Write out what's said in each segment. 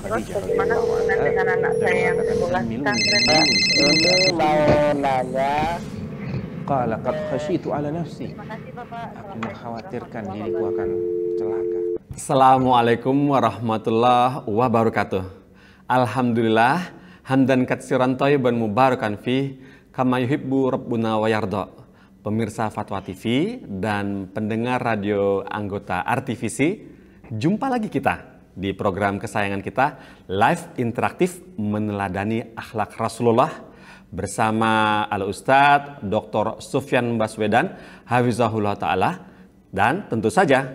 Terus bagaimana dengan anak saya yang sekolah pesantren? Ya? Ini mau nanya Qala qad khasyitu ala nafsi. Aku mengkhawatirkan diriku akan celaka. Assalamualaikum warahmatullahi wabarakatuh. Alhamdulillah hamdan katsiran thayyiban mubarakan fi kama yuhibbu rabbuna wa yarda. Pemirsa Fatwa TV dan pendengar radio anggota Artivisi, jumpa lagi kita di program kesayangan kita Live Interaktif Meneladani Akhlak Rasulullah bersama Al Ustadz Dr. Sufyan Baswedan Hafizahullah Ta'ala dan tentu saja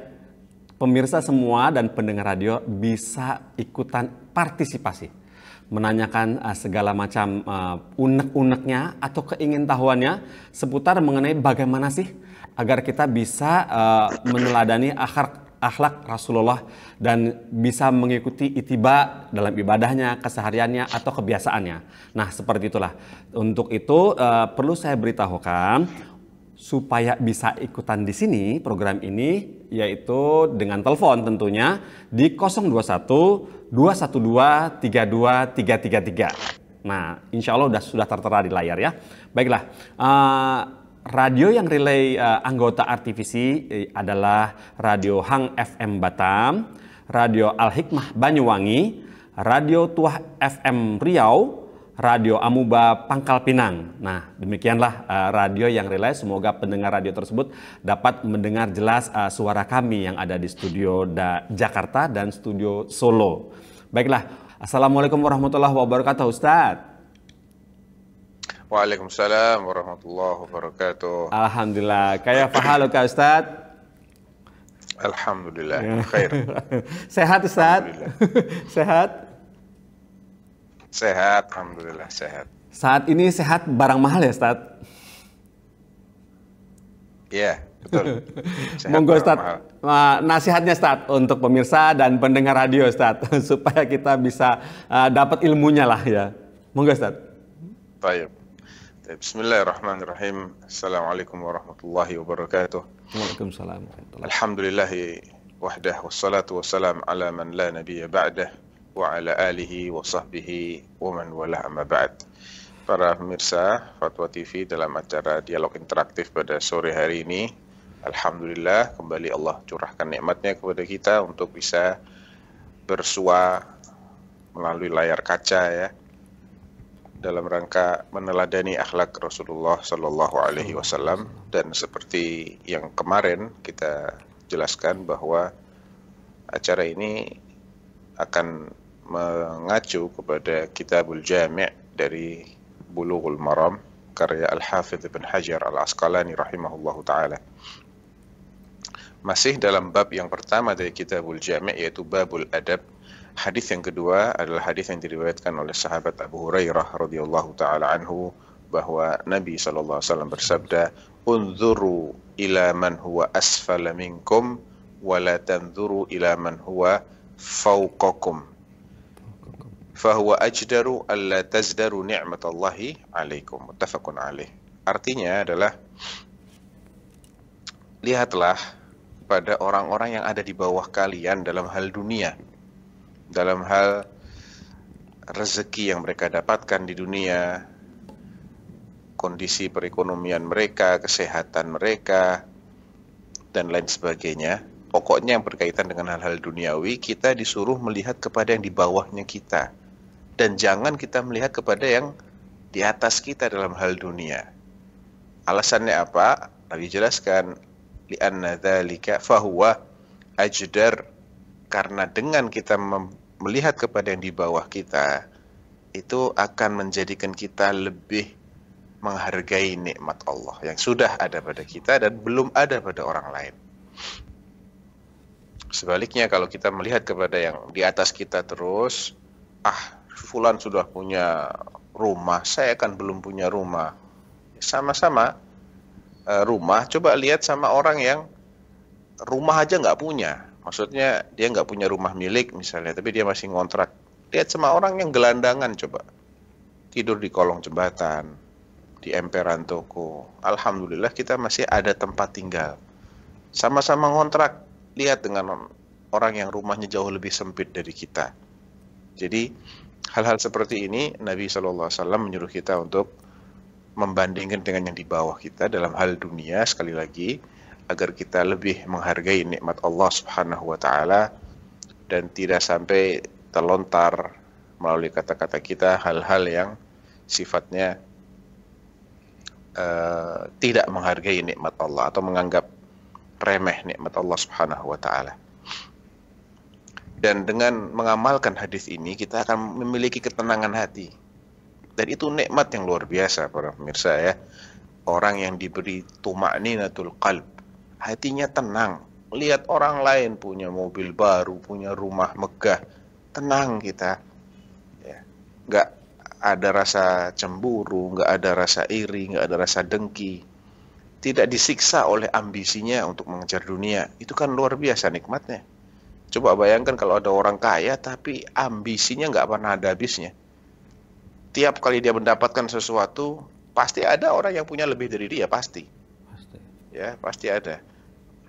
pemirsa semua dan pendengar radio bisa ikutan partisipasi menanyakan eh, segala macam eh, unek-uneknya atau keingintahuannya seputar mengenai bagaimana sih agar kita bisa eh, meneladani akhlak akhlak Rasulullah dan bisa mengikuti itiba dalam ibadahnya, kesehariannya atau kebiasaannya. Nah, seperti itulah. Untuk itu uh, perlu saya beritahukan supaya bisa ikutan di sini program ini yaitu dengan telepon tentunya di 021 212 32333. Nah, insya Allah sudah, sudah tertera di layar ya. Baiklah, uh, radio yang relay uh, anggota RTVC eh, adalah Radio Hang FM Batam, Radio Al Hikmah Banyuwangi, Radio Tuah FM Riau, Radio Amuba Pangkal Pinang. Nah, demikianlah uh, radio yang relay. Semoga pendengar radio tersebut dapat mendengar jelas uh, suara kami yang ada di studio da Jakarta dan studio Solo. Baiklah, Assalamualaikum warahmatullahi wabarakatuh Ustadz. Waalaikumsalam warahmatullahi wabarakatuh. Alhamdulillah. Kayak pahalo Kak Ustaz? Alhamdulillah. Khair. sehat Ustaz? sehat? Sehat, alhamdulillah sehat. Saat ini sehat barang mahal ya Ustaz? Iya, betul. Sehat Monggo Ustaz, mahal. nasihatnya Ustaz untuk pemirsa dan pendengar radio Ustaz supaya kita bisa uh, dapat ilmunya lah ya. Monggo Ustaz. Baik. Bismillahirrahmanirrahim. Assalamualaikum warahmatullahi wabarakatuh. Waalaikumsalam. Alhamdulillahi wahdah wassalatu wassalam ala man la الله ba'dah wa ala alihi wa sahbihi wa man wala amma ba'd. Para pemirsa Fatwa TV dalam acara dialog interaktif pada sore hari ini Alhamdulillah kembali Allah curahkan nikmatnya kepada kita untuk bisa bersua melalui layar kaca ya dalam rangka meneladani akhlak Rasulullah Shallallahu Alaihi Wasallam dan seperti yang kemarin kita jelaskan bahwa acara ini akan mengacu kepada Kitabul Jami' dari Bulughul Maram karya Al-Hafidh Ibn Hajar Al-Asqalani rahimahullahu taala. Masih dalam bab yang pertama dari Kitabul Jami' yaitu Babul Adab Hadis yang kedua adalah hadis yang diriwayatkan oleh sahabat Abu Hurairah radhiyallahu taala anhu bahwa Nabi sallallahu alaihi wasallam bersabda, "Unzuru ila man huwa asfala minkum wa la tanzuru ila man huwa fawqakum." Fahuwa ajdaru alla tazdaru ni'matallahi alaikum. Muttafaqun alaih. Artinya adalah lihatlah pada orang-orang yang ada di bawah kalian dalam hal dunia dalam hal rezeki yang mereka dapatkan di dunia, kondisi perekonomian mereka, kesehatan mereka, dan lain sebagainya. Pokoknya yang berkaitan dengan hal-hal duniawi, kita disuruh melihat kepada yang di bawahnya kita. Dan jangan kita melihat kepada yang di atas kita dalam hal dunia. Alasannya apa? Nabi jelaskan, li'anna dhalika fahuwa ajdar. Karena dengan kita melihat kepada yang di bawah kita itu akan menjadikan kita lebih menghargai nikmat Allah yang sudah ada pada kita dan belum ada pada orang lain. Sebaliknya kalau kita melihat kepada yang di atas kita terus, ah fulan sudah punya rumah, saya kan belum punya rumah. Sama-sama eh, rumah, coba lihat sama orang yang rumah aja nggak punya maksudnya dia nggak punya rumah milik misalnya tapi dia masih ngontrak lihat sama orang yang gelandangan coba tidur di kolong jembatan di emperan toko alhamdulillah kita masih ada tempat tinggal sama-sama ngontrak lihat dengan orang yang rumahnya jauh lebih sempit dari kita jadi hal-hal seperti ini Nabi saw menyuruh kita untuk membandingkan dengan yang di bawah kita dalam hal dunia sekali lagi agar kita lebih menghargai nikmat Allah Subhanahu wa taala dan tidak sampai terlontar melalui kata-kata kita hal-hal yang sifatnya uh, tidak menghargai nikmat Allah atau menganggap remeh nikmat Allah Subhanahu wa taala. Dan dengan mengamalkan hadis ini kita akan memiliki ketenangan hati. Dan itu nikmat yang luar biasa para pemirsa ya. Orang yang diberi tuma'ninatul qalb, hatinya tenang. Lihat orang lain punya mobil baru, punya rumah megah, tenang kita. Ya. Nggak ada rasa cemburu, nggak ada rasa iri, nggak ada rasa dengki. Tidak disiksa oleh ambisinya untuk mengejar dunia. Itu kan luar biasa nikmatnya. Coba bayangkan kalau ada orang kaya tapi ambisinya nggak pernah ada habisnya. Tiap kali dia mendapatkan sesuatu, pasti ada orang yang punya lebih dari dia, pasti. Pasti. Ya, pasti ada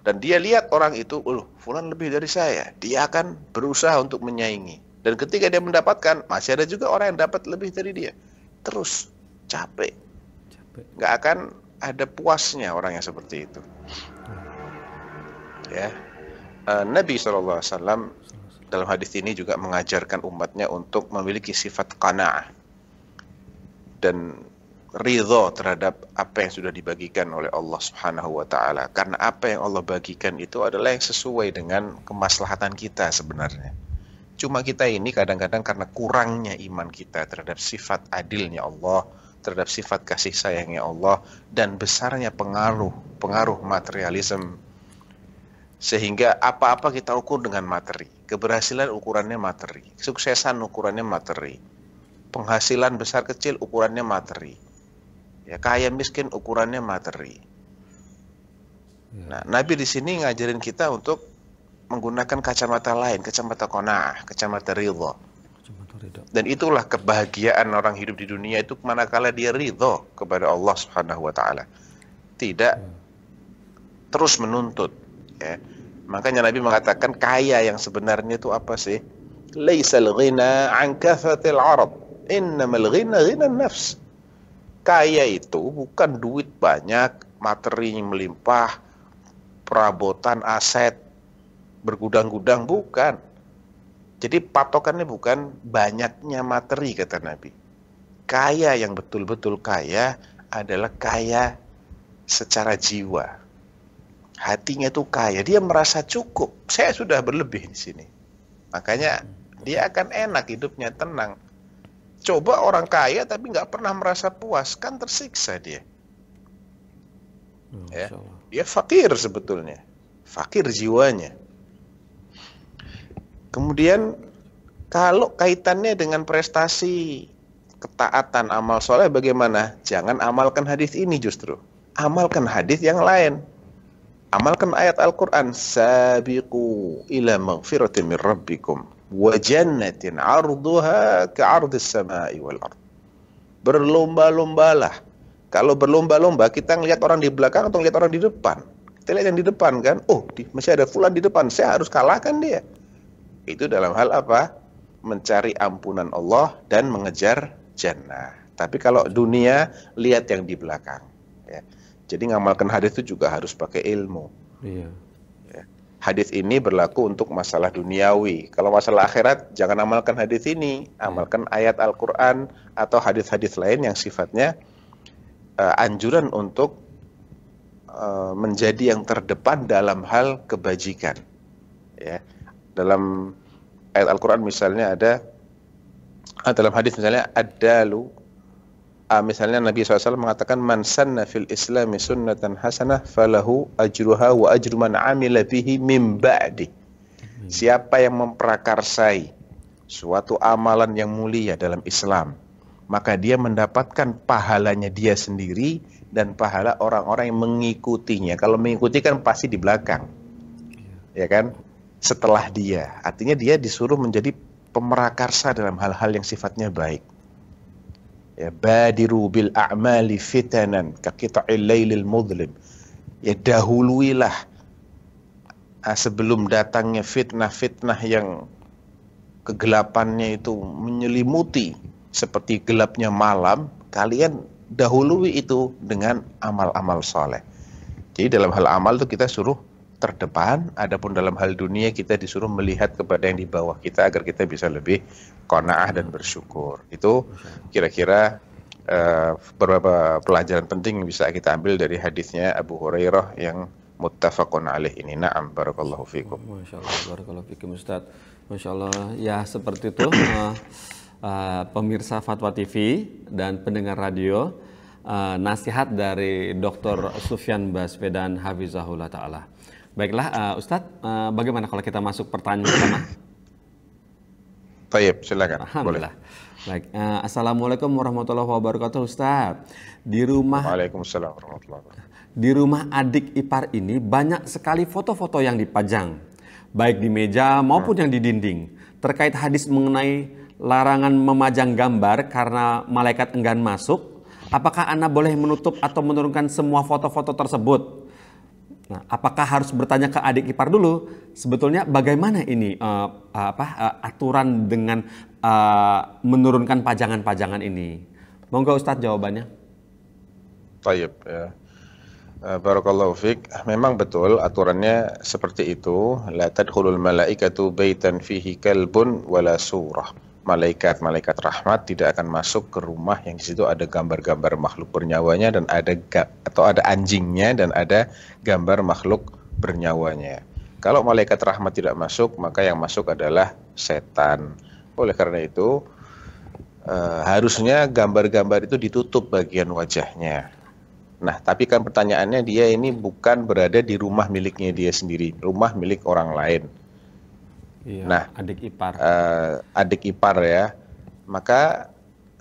dan dia lihat orang itu, "Oh, fulan lebih dari saya." Dia akan berusaha untuk menyaingi. Dan ketika dia mendapatkan, masih ada juga orang yang dapat lebih dari dia. Terus capek. Capek. Nggak akan ada puasnya orang yang seperti itu. Hmm. Ya. Eh, Nabi SAW dalam hadis ini juga mengajarkan umatnya untuk memiliki sifat qanaah. Dan ridho terhadap apa yang sudah dibagikan oleh Allah Subhanahu wa taala. Karena apa yang Allah bagikan itu adalah yang sesuai dengan kemaslahatan kita sebenarnya. Cuma kita ini kadang-kadang karena kurangnya iman kita terhadap sifat adilnya Allah, terhadap sifat kasih sayangnya Allah dan besarnya pengaruh pengaruh materialisme sehingga apa-apa kita ukur dengan materi. Keberhasilan ukurannya materi, suksesan ukurannya materi, penghasilan besar kecil ukurannya materi Ya, kaya miskin ukurannya materi. Nah, Nabi di sini ngajarin kita untuk menggunakan kacamata lain, kacamata kona'ah, kacamata ridho. Dan itulah kebahagiaan orang hidup di dunia itu manakala dia ridho kepada Allah Subhanahu wa taala. Tidak hmm. terus menuntut, ya. Makanya Nabi mengatakan kaya yang sebenarnya itu apa sih? Laisal ghina an kathatil arad. Innamal ghina ghina nafs kaya itu bukan duit banyak, materi melimpah, perabotan aset bergudang-gudang bukan. Jadi patokannya bukan banyaknya materi kata Nabi. Kaya yang betul-betul kaya adalah kaya secara jiwa. Hatinya itu kaya, dia merasa cukup. Saya sudah berlebih di sini. Makanya dia akan enak hidupnya tenang. Coba orang kaya tapi nggak pernah merasa puas, kan tersiksa dia. Ya. ya dia fakir sebetulnya, fakir jiwanya. Kemudian kalau kaitannya dengan prestasi ketaatan amal soleh bagaimana? Jangan amalkan hadis ini justru. Amalkan hadis yang lain. Amalkan ayat Al-Quran. Sabiqu ila maghfiratin rabbikum ke عَرْضُهَا samai wal ard. Berlomba-lombalah. Kalau berlomba-lomba, kita ngelihat orang di belakang atau ngelihat orang di depan. Kita lihat yang di depan kan, oh di, masih ada fulan di depan, saya harus kalahkan dia. Itu dalam hal apa? Mencari ampunan Allah dan mengejar jannah. Tapi kalau dunia, lihat yang di belakang. Ya. Jadi ngamalkan hadis itu juga harus pakai ilmu. Iya hadis ini berlaku untuk masalah duniawi. Kalau masalah akhirat, jangan amalkan hadis ini, amalkan ayat Al-Quran atau hadis-hadis lain yang sifatnya uh, anjuran untuk uh, menjadi yang terdepan dalam hal kebajikan. Ya, dalam ayat Al-Quran misalnya ada, dalam hadis misalnya ada lu uh, misalnya Nabi SAW mengatakan man sanna fil islami sunnatan hasanah falahu ajruha wa ajru man amila bihi min ba'di. Siapa yang memprakarsai suatu amalan yang mulia dalam Islam, maka dia mendapatkan pahalanya dia sendiri dan pahala orang-orang yang mengikutinya. Kalau mengikuti kan pasti di belakang. Iya. Ya kan? Setelah dia. Artinya dia disuruh menjadi pemerakarsa dalam hal-hal yang sifatnya baik ya badiru bil a'mali fitanan kaqita'il lailil mudlim ya dahuluilah ah, sebelum datangnya fitnah-fitnah yang kegelapannya itu menyelimuti seperti gelapnya malam kalian dahului itu dengan amal-amal soleh jadi dalam hal amal itu kita suruh terdepan, adapun dalam hal dunia kita disuruh melihat kepada yang di bawah kita agar kita bisa lebih konaah dan bersyukur. Itu kira-kira uh, beberapa pelajaran penting yang bisa kita ambil dari hadisnya Abu Hurairah yang muttafaqun alaih ini. Naam barakallahu fikum. Masyaallah barakallahu fikum Ustaz. Masyaallah ya seperti itu uh, uh, pemirsa Fatwa TV dan pendengar radio uh, nasihat dari Dr. Sufyan Baswedan Hafizahullah Ta'ala. Baiklah, uh, Ustadz, uh, bagaimana kalau kita masuk pertanyaan pertama? Tayyip, silakan. Alhamdulillah. Boleh. Baik, uh, Assalamualaikum warahmatullahi wabarakatuh Ustadz. Di rumah... Waalaikumsalam warahmatullahi wabarakatuh. Di rumah adik ipar ini banyak sekali foto-foto yang dipajang. Baik di meja maupun hmm. yang di dinding. Terkait hadis mengenai larangan memajang gambar karena malaikat enggan masuk, apakah anak boleh menutup atau menurunkan semua foto-foto tersebut? Nah, apakah harus bertanya ke adik ipar dulu? Sebetulnya bagaimana ini uh, apa uh, aturan dengan uh, menurunkan pajangan-pajangan ini? Monggo Ustadz jawabannya. Tayyib ya. Barakallahu fiik. Memang betul aturannya seperti itu. La tadkhulul malaikatu baitan fihi kalbun wala surah malaikat-malaikat rahmat tidak akan masuk ke rumah yang di situ ada gambar-gambar makhluk bernyawanya dan ada atau ada anjingnya dan ada gambar makhluk bernyawanya. Kalau malaikat rahmat tidak masuk, maka yang masuk adalah setan. Oleh karena itu, e, harusnya gambar-gambar itu ditutup bagian wajahnya. Nah, tapi kan pertanyaannya dia ini bukan berada di rumah miliknya dia sendiri, rumah milik orang lain Iya, nah, adik ipar. Uh, adik ipar ya. Maka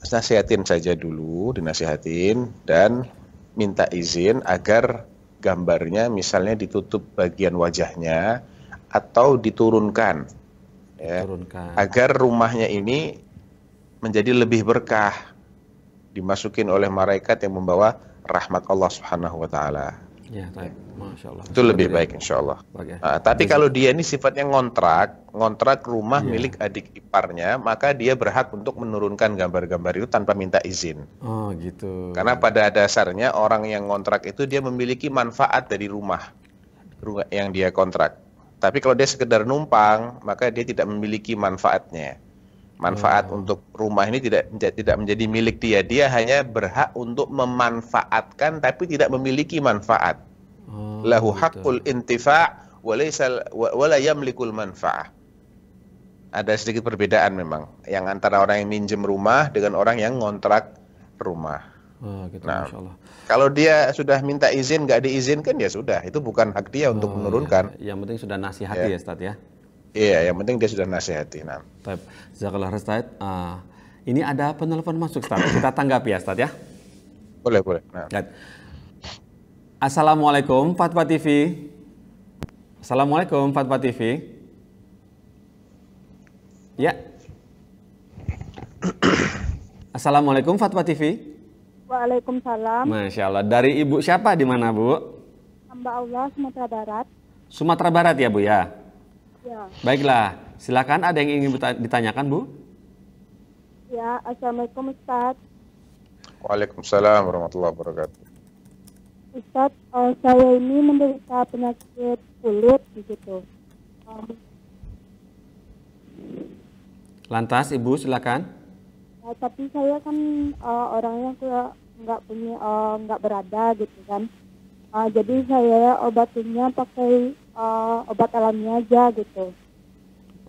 nasihatin saja dulu, dinasihatin dan minta izin agar gambarnya misalnya ditutup bagian wajahnya atau diturunkan. Ya, diturunkan. Agar rumahnya ini menjadi lebih berkah dimasukin oleh malaikat yang membawa rahmat Allah Subhanahu wa taala. Ya, ya, baik. Masya Allah. Itu lebih baik insya Allah. Nah, tapi kalau dia ini sifatnya ngontrak, ngontrak rumah yeah. milik adik iparnya, maka dia berhak untuk menurunkan gambar-gambar itu tanpa minta izin. Oh gitu. Karena pada dasarnya orang yang ngontrak itu dia memiliki manfaat dari rumah yang dia kontrak. Tapi kalau dia sekedar numpang, maka dia tidak memiliki manfaatnya. Manfaat hmm. untuk rumah ini tidak tidak menjadi milik dia. Dia hanya berhak untuk memanfaatkan tapi tidak memiliki manfaat. Oh, Lahu gitu. hakul intifa' walayamlikul wala manfa'ah. Ada sedikit perbedaan memang yang antara orang yang minjem rumah dengan orang yang ngontrak rumah. Oh, gitu, nah, kalau dia sudah minta izin nggak diizinkan ya sudah, itu bukan hak dia untuk oh, menurunkan. Ya. Yang penting sudah nasihat iya. ya, ya Stad ya. Iya, yang penting dia sudah nasihati. Nah. Taip. Jazakallah ah, ini ada penelpon masuk, Ustaz. Kita tanggapi ya, Ustaz ya. Boleh, boleh. Nah. Assalamualaikum Fatwa TV. Assalamualaikum Fatwa TV. Ya. Assalamualaikum Fatwa TV. Waalaikumsalam. Masya Allah. Dari ibu siapa di mana bu? Hamba Allah Sumatera Barat. Sumatera Barat ya bu ya. Ya. Baiklah, silakan ada yang ingin ditanyakan, Bu? Ya, Assalamualaikum Ustaz. Waalaikumsalam warahmatullahi wabarakatuh. Ustaz, uh, saya ini menderita penyakit kulit begitu. Um, Lantas, Ibu silakan. Ya, tapi saya kan uh, orangnya nggak punya eh, nggak uh, berada gitu kan. Uh, jadi saya obatnya pakai uh, obat alami aja gitu.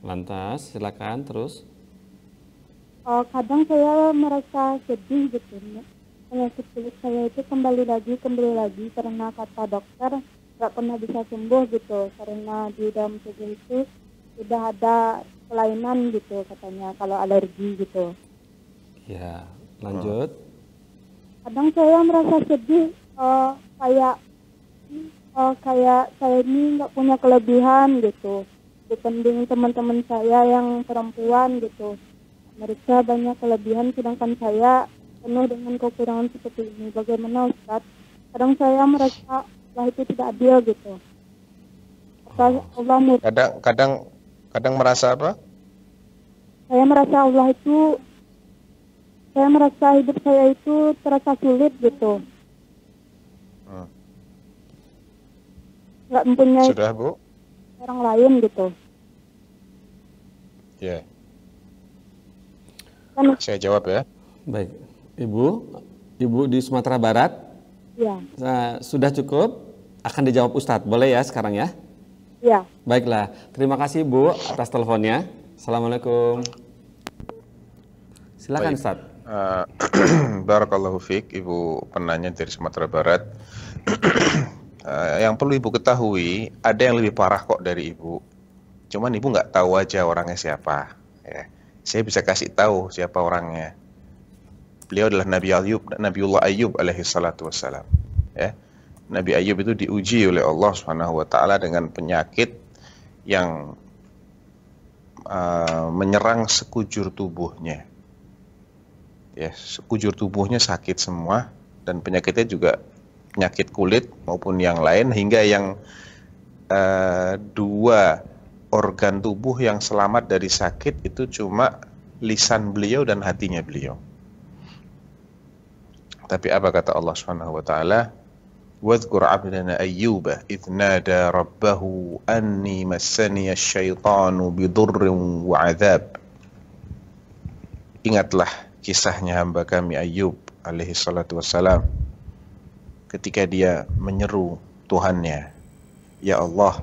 Lantas silakan terus. Uh, kadang saya merasa sedih gitu. Penyakit kulit saya itu kembali lagi kembali lagi karena kata dokter nggak pernah bisa sembuh gitu karena di dalam tubuh itu sudah ada kelainan gitu katanya kalau alergi gitu. Ya lanjut. Kadang saya merasa sedih uh, kayak Oh kayak saya ini nggak punya kelebihan gitu dibanding teman-teman saya yang perempuan gitu mereka banyak kelebihan sedangkan saya penuh dengan kekurangan seperti ini bagaimana Ustadz kadang saya merasa lah itu tidak adil gitu Allah murka? kadang kadang kadang merasa apa saya merasa Allah itu saya merasa hidup saya itu terasa sulit gitu nggak mempunyai sudah bu orang lain gitu ya yeah. Kan saya jawab ya baik ibu ibu di Sumatera Barat ya nah, sudah cukup akan dijawab Ustadz boleh ya sekarang ya ya baiklah terima kasih bu atas teleponnya assalamualaikum silakan Ustad Uh, eh, Barakallahu fiq, Ibu penanya dari Sumatera Barat. Eh, yang perlu ibu ketahui ada yang lebih parah kok dari ibu cuman ibu nggak tahu aja orangnya siapa ya saya bisa kasih tahu siapa orangnya beliau adalah Nabi Ayub Nabiullah Ayub alaihi salatu wassalam ya Nabi Ayub itu diuji oleh Allah Subhanahu wa taala dengan penyakit yang uh, menyerang sekujur tubuhnya ya sekujur tubuhnya sakit semua dan penyakitnya juga penyakit kulit maupun yang lain hingga yang uh, dua organ tubuh yang selamat dari sakit itu cuma lisan beliau dan hatinya beliau. Tapi apa kata Allah Subhanahu wa taala? واذكر عبدنا أيوب إذ rabbahu anni massani asyaitanu bidurrin wa 'adzab. Ingatlah kisahnya hamba kami Ayub alaihi salatu wassalam ketika dia menyeru Tuhannya, "Ya Allah,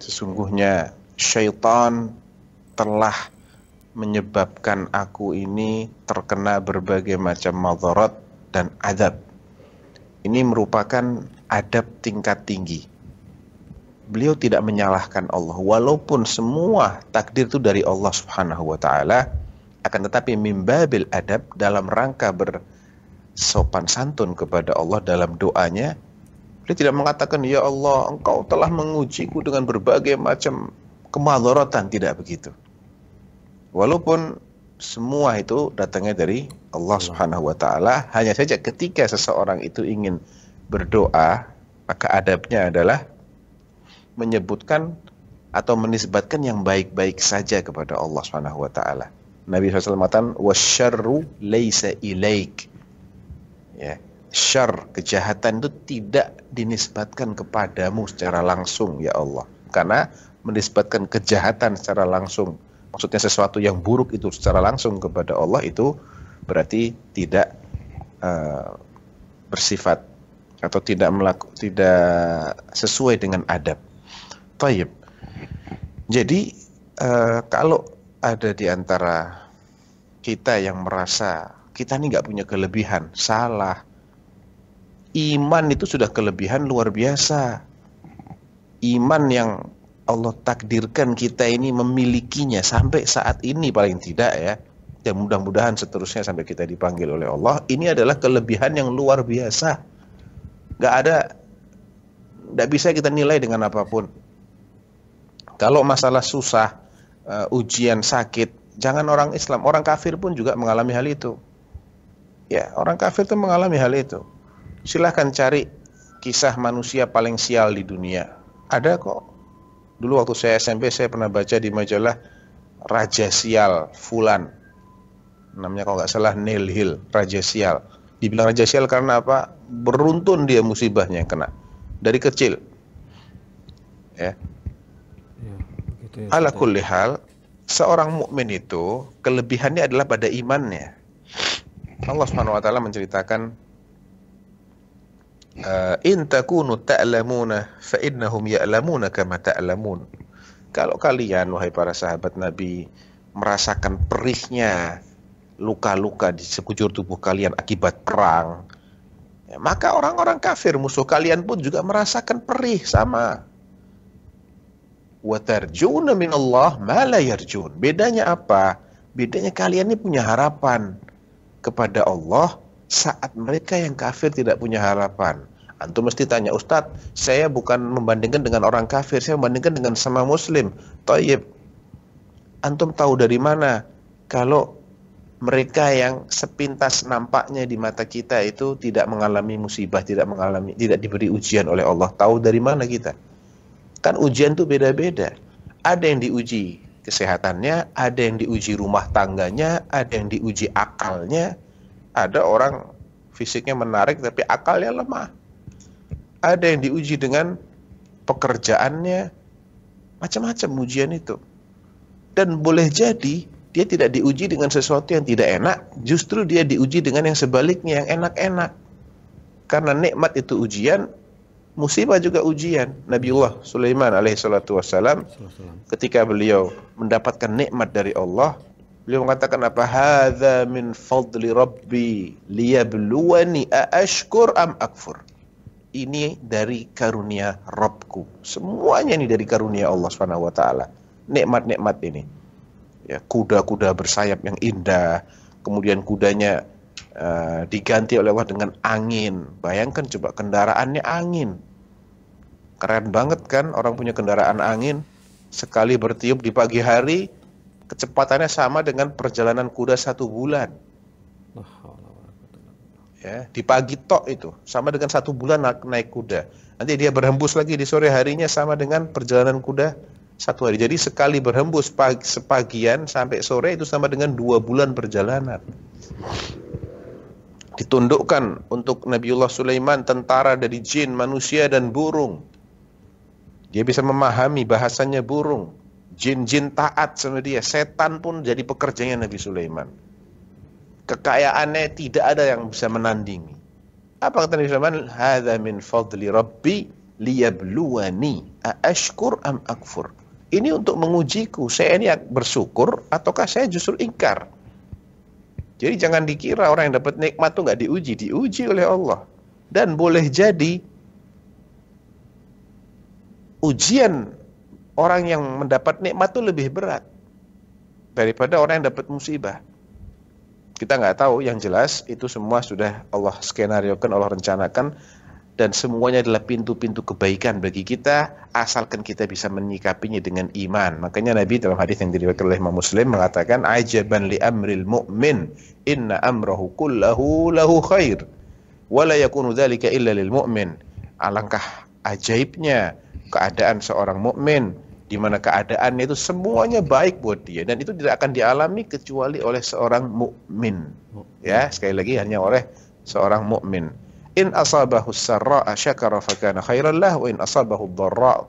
sesungguhnya syaitan telah menyebabkan aku ini terkena berbagai macam madarat dan adab." Ini merupakan adab tingkat tinggi. Beliau tidak menyalahkan Allah walaupun semua takdir itu dari Allah Subhanahu wa taala akan tetapi mimbabil adab dalam rangka ber, sopan santun kepada Allah dalam doanya, dia tidak mengatakan, Ya Allah, engkau telah mengujiku dengan berbagai macam kemalorotan tidak begitu. Walaupun semua itu datangnya dari Allah Subhanahu wa taala, hanya saja ketika seseorang itu ingin berdoa, maka adabnya adalah menyebutkan atau menisbatkan yang baik-baik saja kepada Allah Subhanahu wa taala. Nabi SAW mengatakan wasyarru laisa ilaik ya syar kejahatan itu tidak dinisbatkan kepadamu secara langsung ya Allah karena menisbatkan kejahatan secara langsung maksudnya sesuatu yang buruk itu secara langsung kepada Allah itu berarti tidak uh, bersifat atau tidak melaku, tidak sesuai dengan adab. Taib. Jadi uh, kalau ada di antara kita yang merasa kita ini nggak punya kelebihan. Salah. Iman itu sudah kelebihan luar biasa. Iman yang Allah takdirkan kita ini memilikinya sampai saat ini paling tidak ya. Dan mudah-mudahan seterusnya sampai kita dipanggil oleh Allah. Ini adalah kelebihan yang luar biasa. Gak ada, nggak bisa kita nilai dengan apapun. Kalau masalah susah, eh, ujian sakit, jangan orang Islam, orang kafir pun juga mengalami hal itu. Ya, orang kafir itu mengalami hal itu. Silahkan cari kisah manusia paling sial di dunia. Ada kok. Dulu waktu saya SMP saya pernah baca di majalah Raja Sial Fulan. Namanya kalau nggak salah Neil Hill, Raja Sial. Dibilang Raja Sial karena apa? Beruntun dia musibahnya yang kena dari kecil. Ya. ya, gitu ya Ala gitu ya. kulli hal, seorang mukmin itu kelebihannya adalah pada imannya. Allah Subhanahu wa taala menceritakan eh, in takunu ta'lamuna fa innahum ya'lamuna kama ta'lamun. Kalau kalian wahai para sahabat Nabi merasakan perihnya luka-luka di sekujur tubuh kalian akibat perang, ya, maka orang-orang kafir musuh kalian pun juga merasakan perih sama. Watarjuna minallah ma la yarjun. Bedanya apa? Bedanya kalian ini punya harapan kepada Allah saat mereka yang kafir tidak punya harapan. Antum mesti tanya Ustadz, saya bukan membandingkan dengan orang kafir, saya membandingkan dengan sama muslim. Toyib, Antum tahu dari mana kalau mereka yang sepintas nampaknya di mata kita itu tidak mengalami musibah, tidak mengalami, tidak diberi ujian oleh Allah. Tahu dari mana kita? Kan ujian itu beda-beda. Ada yang diuji kesehatannya, ada yang diuji rumah tangganya, ada yang diuji akalnya, ada orang fisiknya menarik tapi akalnya lemah. Ada yang diuji dengan pekerjaannya, macam-macam ujian itu. Dan boleh jadi dia tidak diuji dengan sesuatu yang tidak enak, justru dia diuji dengan yang sebaliknya, yang enak-enak. Karena nikmat itu ujian, musibah juga ujian Nabiullah Sulaiman alaihissalatu wassalam ketika beliau mendapatkan nikmat dari Allah beliau mengatakan apa hadza min fadli rabbi liyabluwani aashkur am akfur ini dari karunia Rabbku semuanya ini dari karunia Allah subhanahu wa taala nikmat-nikmat ini ya kuda-kuda bersayap yang indah kemudian kudanya uh, diganti oleh Allah dengan angin bayangkan coba kendaraannya angin Keren banget kan orang punya kendaraan angin sekali bertiup di pagi hari kecepatannya sama dengan perjalanan kuda satu bulan. Ya, di pagi tok itu sama dengan satu bulan naik, naik kuda. Nanti dia berhembus lagi di sore harinya sama dengan perjalanan kuda satu hari. Jadi sekali berhembus pagi, sepagian sampai sore itu sama dengan dua bulan perjalanan. Ditundukkan untuk Nabiullah Sulaiman tentara dari jin, manusia dan burung dia bisa memahami bahasanya burung. Jin-jin taat sama dia. Setan pun jadi pekerjanya Nabi Sulaiman. Kekayaannya tidak ada yang bisa menandingi. Apa kata Nabi Sulaiman? Hada min fadli rabbi liyabluwani ashkur am akfur. Ini untuk mengujiku. Saya ini bersyukur ataukah saya justru ingkar. Jadi jangan dikira orang yang dapat nikmat itu nggak diuji. Diuji oleh Allah. Dan boleh jadi ujian orang yang mendapat nikmat itu lebih berat daripada orang yang dapat musibah. Kita nggak tahu, yang jelas itu semua sudah Allah skenariokan, Allah rencanakan, dan semuanya adalah pintu-pintu kebaikan bagi kita, asalkan kita bisa menyikapinya dengan iman. Makanya Nabi dalam hadis yang diriwayatkan oleh Imam Muslim mengatakan, Ajaban li amril mu'min, inna amrahu kullahu lahu khair, wa yakunu illa lil mu'min. Alangkah ajaibnya, keadaan seorang mukmin di mana keadaannya itu semuanya baik buat dia dan itu tidak akan dialami kecuali oleh seorang mukmin. Ya, sekali lagi hanya oleh seorang mukmin. In asabahu sarra'a syakara kana khairan lah wa in asabahu dharra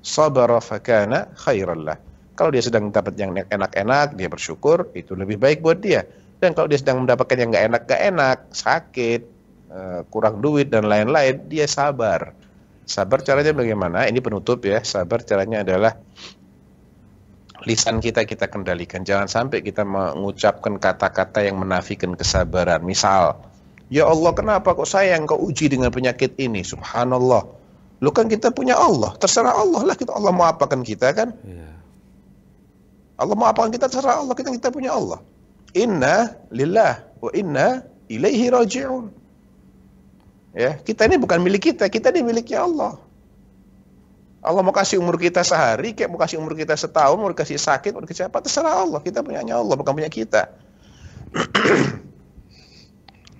sabara kana khairan lah. Kalau dia sedang mendapat yang enak-enak, dia bersyukur, itu lebih baik buat dia. Dan kalau dia sedang mendapatkan yang nggak enak, nggak enak, sakit, eh, kurang duit dan lain-lain, dia sabar Sabar caranya bagaimana? Ini penutup ya. Sabar caranya adalah lisan kita kita kendalikan. Jangan sampai kita mengucapkan kata-kata yang menafikan kesabaran. Misal, ya Allah kenapa kok saya yang kau uji dengan penyakit ini? Subhanallah. Lu kan kita punya Allah, terserah Allah lah kita Allah mau apakan kita kan? Iya. Allah mau apakan kita terserah Allah kita kita punya Allah. Inna lillah wa inna ilaihi raji'un. Ya, kita ini bukan milik kita, kita ini miliknya Allah. Allah mau kasih umur kita sehari, kayak mau kasih umur kita setahun, mau kasih sakit, mau kasih apa, terserah Allah. Kita punya Allah, bukan punya kita.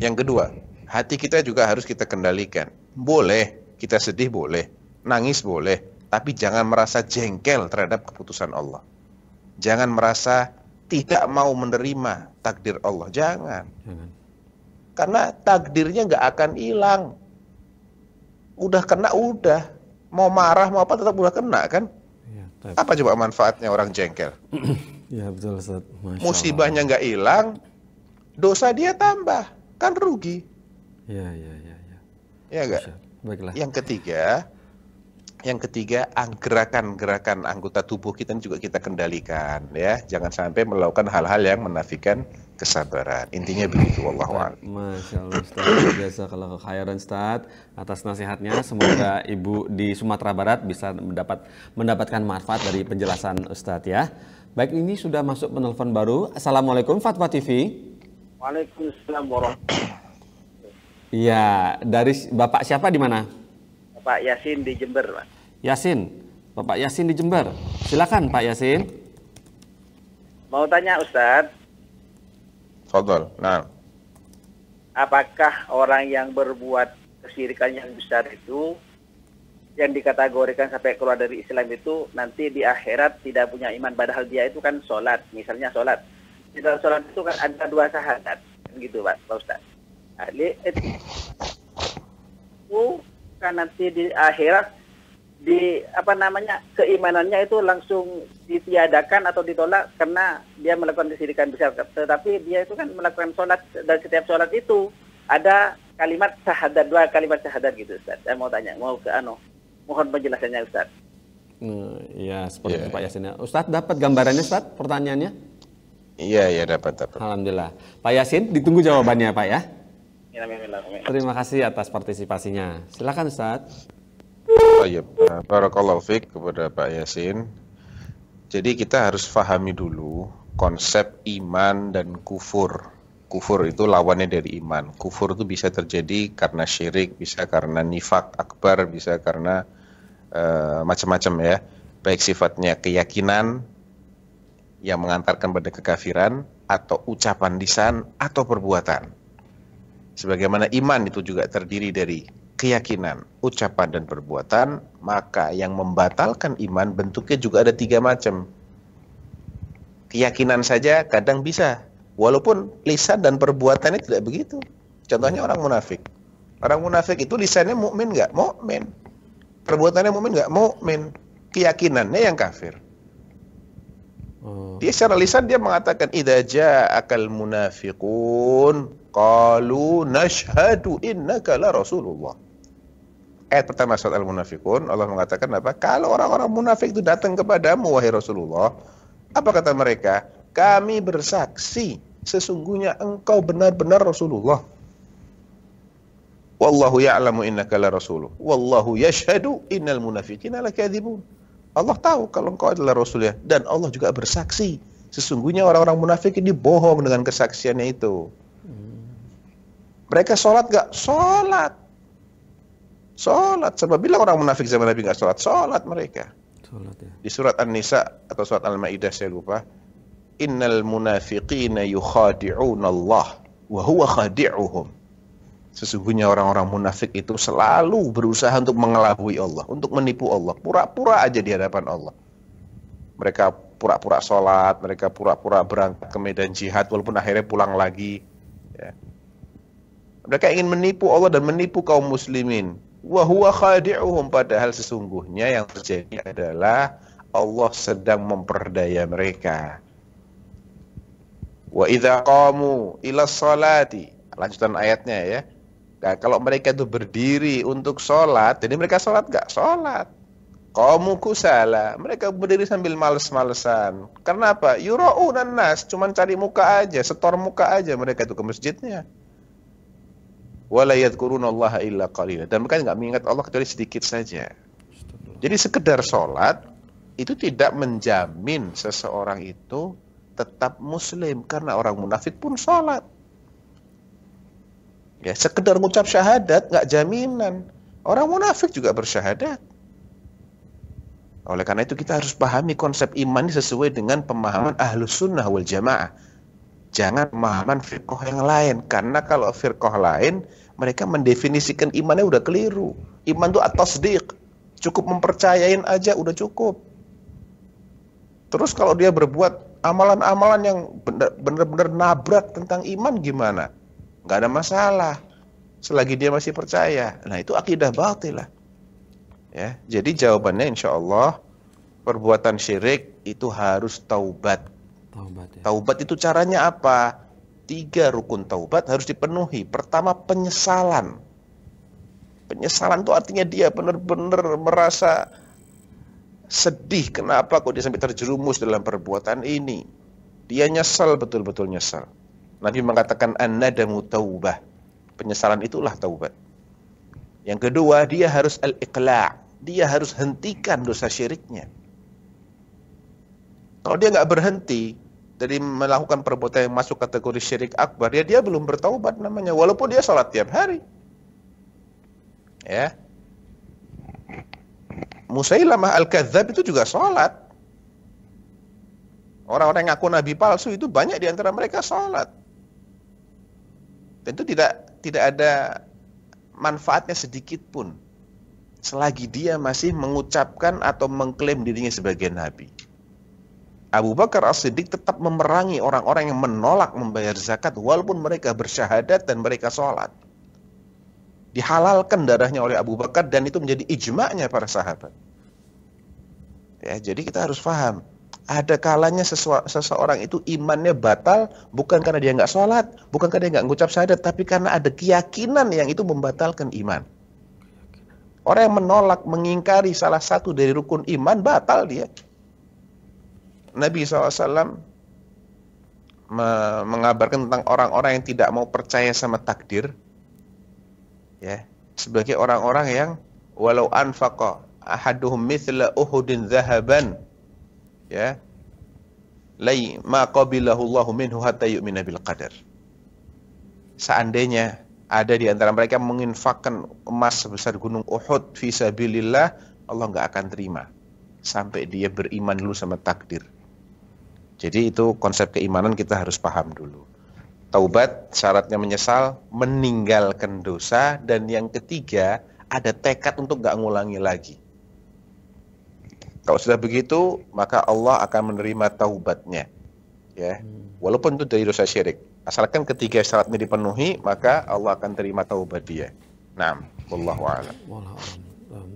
Yang kedua, hati kita juga harus kita kendalikan. Boleh, kita sedih boleh, nangis boleh, tapi jangan merasa jengkel terhadap keputusan Allah. Jangan merasa tidak mau menerima takdir Allah. Jangan. Karena takdirnya nggak akan hilang. Udah kena udah. Mau marah mau apa tetap udah kena kan? Ya, Apa coba manfaatnya orang jengkel? ya betul Musibahnya nggak hilang, dosa dia tambah. Kan rugi. Ya, ya, ya. Ya, ya enggak? Baiklah. Yang ketiga, yang ketiga, gerakan-gerakan anggota tubuh kita juga kita kendalikan ya. Jangan sampai melakukan hal-hal yang menafikan kesabaran. Intinya begitu Allah Masya Allah Ustaz, biasa kalau kekhayaran Ustaz atas nasihatnya. Semoga Ibu di Sumatera Barat bisa mendapat mendapatkan manfaat dari penjelasan Ustaz ya. Baik, ini sudah masuk penelpon baru. Assalamualaikum Fatwa TV. Waalaikumsalam warahmatullahi Iya, dari Bapak siapa di mana? Pak Yasin di Jember, Pak. Yasin, Bapak Yasin di Jember. Silakan Pak Yasin. Mau tanya Ustadz. Fadol, nah. Apakah orang yang berbuat kesirikan yang besar itu yang dikategorikan sampai keluar dari Islam itu nanti di akhirat tidak punya iman padahal dia itu kan sholat misalnya sholat di dalam sholat itu kan ada dua syahadat kan gitu pak, pak ustadz Jadi nah, itu maka nanti di akhirat di apa namanya keimanannya itu langsung ditiadakan atau ditolak karena dia melakukan kesirikan besar tetapi dia itu kan melakukan sholat dan setiap sholat itu ada kalimat syahadat dua kalimat syahadat gitu Ustaz saya mau tanya mau ke Ano mohon penjelasannya Ustaz hmm, ya seperti yeah. itu Pak Yasin Ustaz dapat gambarannya Ustaz pertanyaannya Iya, iya dapat dapat. Alhamdulillah. Pak Yasin, ditunggu jawabannya Pak ya. Terima kasih atas partisipasinya. Silakan Ustaz. Baik, barakallahu fiik kepada Pak Yasin. Jadi kita harus fahami dulu konsep iman dan kufur. Kufur itu lawannya dari iman. Kufur itu bisa terjadi karena syirik, bisa karena nifak akbar, bisa karena uh, macam-macam ya. Baik sifatnya keyakinan yang mengantarkan pada kekafiran atau ucapan lisan atau perbuatan. Sebagaimana iman itu juga terdiri dari keyakinan, ucapan, dan perbuatan, maka yang membatalkan iman bentuknya juga ada tiga macam. Keyakinan saja kadang bisa, walaupun lisan dan perbuatannya tidak begitu. Contohnya orang munafik. Orang munafik itu lisannya mukmin nggak? Mukmin. Perbuatannya mukmin nggak? Mukmin. Keyakinannya yang kafir. Oh. Dia secara lisan dia mengatakan idza akal munafikun. Qalu nashhadu innaka la Rasulullah. Ayat pertama surat Al-Munafikun, Allah mengatakan apa? Kalau orang-orang munafik itu datang kepadamu, wahai Rasulullah, apa kata mereka? Kami bersaksi, sesungguhnya engkau benar-benar Rasulullah. Wallahu ya'lamu innaka la Rasuluh. Wallahu yashhadu innal munafiqina lakadzibun. Allah tahu kalau engkau adalah Rasulnya dan Allah juga bersaksi. Sesungguhnya orang-orang munafik ini bohong dengan kesaksiannya itu. Mereka sholat gak? Sholat. Sholat. Sebab bila orang munafik zaman Nabi gak sholat, sholat mereka. Sholat, ya. Di surat An-Nisa atau surat Al-Ma'idah saya lupa. Innal munafiqina yukhadi'un Allah Wahuwa khadi'uhum. Sesungguhnya orang-orang munafik itu selalu berusaha untuk mengelabui Allah, untuk menipu Allah. Pura-pura aja di hadapan Allah. Mereka pura-pura sholat, mereka pura-pura berangkat ke medan jihad, walaupun akhirnya pulang lagi mereka ingin menipu Allah dan menipu kaum muslimin. Wahuwa khadi'uhum padahal sesungguhnya yang terjadi adalah Allah sedang memperdaya mereka. Wa idha qamu ila salati. Lanjutan ayatnya ya. Nah, kalau mereka itu berdiri untuk sholat, jadi mereka sholat gak? Sholat. Kamu kusala. Mereka berdiri sambil males-malesan. Karena apa? nas. Cuman cari muka aja, setor muka aja mereka itu ke masjidnya wala yadhkurunallaha illa qalila. Dan mereka nggak mengingat Allah kecuali sedikit saja. Jadi sekedar sholat itu tidak menjamin seseorang itu tetap muslim karena orang munafik pun sholat. Ya, sekedar mengucap syahadat nggak jaminan. Orang munafik juga bersyahadat. Oleh karena itu kita harus pahami konsep iman sesuai dengan pemahaman ahlus sunnah wal jamaah jangan pemahaman firqoh yang lain karena kalau firqoh lain mereka mendefinisikan imannya udah keliru iman itu atas dik cukup mempercayain aja udah cukup terus kalau dia berbuat amalan-amalan yang benar-benar nabrak tentang iman gimana nggak ada masalah selagi dia masih percaya nah itu akidah batil lah ya jadi jawabannya insya Allah perbuatan syirik itu harus taubat Taubat, ya. taubat itu caranya apa? Tiga rukun taubat harus dipenuhi. Pertama penyesalan. Penyesalan itu artinya dia benar-benar merasa sedih kenapa kok dia sampai terjerumus dalam perbuatan ini. Dia nyesal betul-betul nyesal. Nabi mengatakan Anda annadamu taubah. Penyesalan itulah taubat. Yang kedua, dia harus al-iqla'. Dia harus hentikan dosa syiriknya. Kalau dia nggak berhenti, dari melakukan perbuatan yang masuk kategori syirik akbar ya dia belum bertaubat namanya walaupun dia sholat tiap hari ya Musailamah al-Kadzab itu juga sholat orang-orang yang ngaku nabi palsu itu banyak di antara mereka sholat Tentu tidak tidak ada manfaatnya sedikit pun selagi dia masih mengucapkan atau mengklaim dirinya sebagai nabi Abu Bakar As-Siddiq tetap memerangi orang-orang yang menolak membayar zakat walaupun mereka bersyahadat dan mereka sholat. Dihalalkan darahnya oleh Abu Bakar dan itu menjadi ijma'nya para sahabat. Ya, jadi kita harus paham. Ada kalanya seseorang itu imannya batal bukan karena dia nggak sholat, bukan karena dia nggak ngucap syahadat, tapi karena ada keyakinan yang itu membatalkan iman. Orang yang menolak, mengingkari salah satu dari rukun iman, batal dia. Nabi SAW mengabarkan tentang orang-orang yang tidak mau percaya sama takdir ya sebagai orang-orang yang walau anfaqa ahaduhum mithla uhudin zahaban ya lai ma qabilahu Allahu minhu hatta yu'mina bil qadar seandainya ada di antara mereka menginfakkan emas sebesar gunung Uhud visabilillah Allah nggak akan terima sampai dia beriman dulu sama takdir jadi itu konsep keimanan kita harus paham dulu. Taubat syaratnya menyesal, meninggalkan dosa, dan yang ketiga ada tekad untuk nggak ngulangi lagi. Kalau sudah begitu, maka Allah akan menerima taubatnya. Ya, hmm. walaupun itu dari dosa syirik. Asalkan ketiga syaratnya dipenuhi, maka Allah akan terima taubat dia. Nah, wallahu a'lam.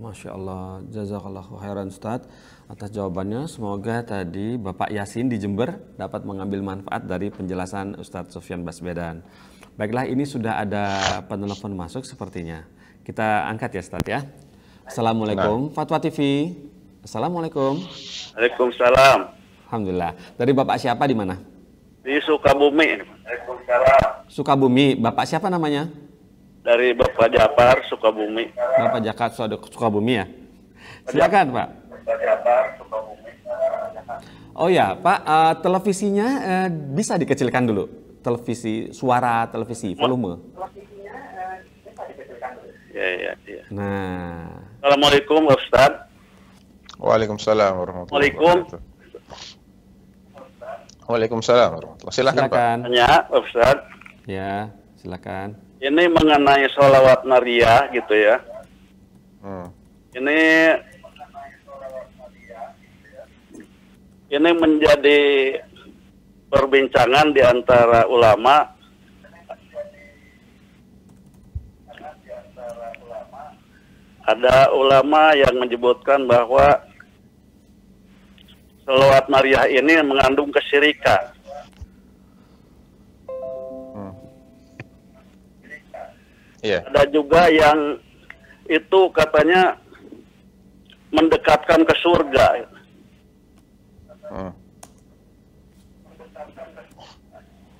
Masya Allah, jazakallah khairan Ustaz atas jawabannya. Semoga tadi Bapak Yasin di Jember dapat mengambil manfaat dari penjelasan Ustadz Sofian Basbedan Baiklah, ini sudah ada penelpon masuk sepertinya. Kita angkat ya, Ustadz ya. Assalamualaikum, nah. Fatwa TV. Assalamualaikum. Waalaikumsalam. Alhamdulillah. Dari Bapak siapa di mana? Di Sukabumi. Waalaikumsalam. Sukabumi. Bapak siapa namanya? dari Bapak Japar Sukabumi. Bapak Jakarta Sukabumi ya. Silakan Pak. Oh ya, Pak, uh, televisinya uh, bisa dikecilkan dulu. Televisi suara, televisi volume. Televisinya uh, bisa dikecilkan dulu. Ya, ya, ya. Nah. Assalamualaikum, Ustaz. Waalaikumsalam warahmatullahi wabarakatuh. Waalaikumsalam warahmatullahi Silakan, silakan. Pak. Tanya, Ustaz. Ya, silakan. Ini mengenai sholawat nariyah gitu ya. Hmm. Ini ini menjadi perbincangan di antara ulama ada ulama yang menyebutkan bahwa selawat Maria ini mengandung kesyirikan. Hmm. Yeah. Ada juga yang itu katanya mendekatkan ke surga. Oh.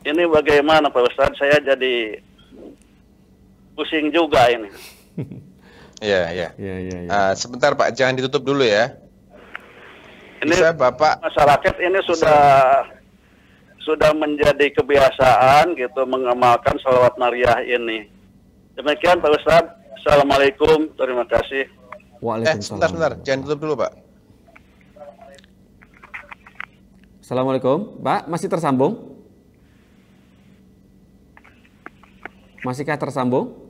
Ini bagaimana Pak Ustadz? Saya jadi pusing juga ini. Ya ya. Ya, ya, ya. Uh, sebentar Pak, jangan ditutup dulu ya. Ini Bisa Bapak masyarakat ini sudah Bisa. sudah menjadi kebiasaan gitu mengamalkan salawat nariyah ini. Demikian Pak Ustadz. Assalamualaikum. Terima kasih. Eh, sebentar, sebentar. Jangan ditutup dulu Pak. Assalamualaikum. Pak, masih tersambung? Masihkah tersambung?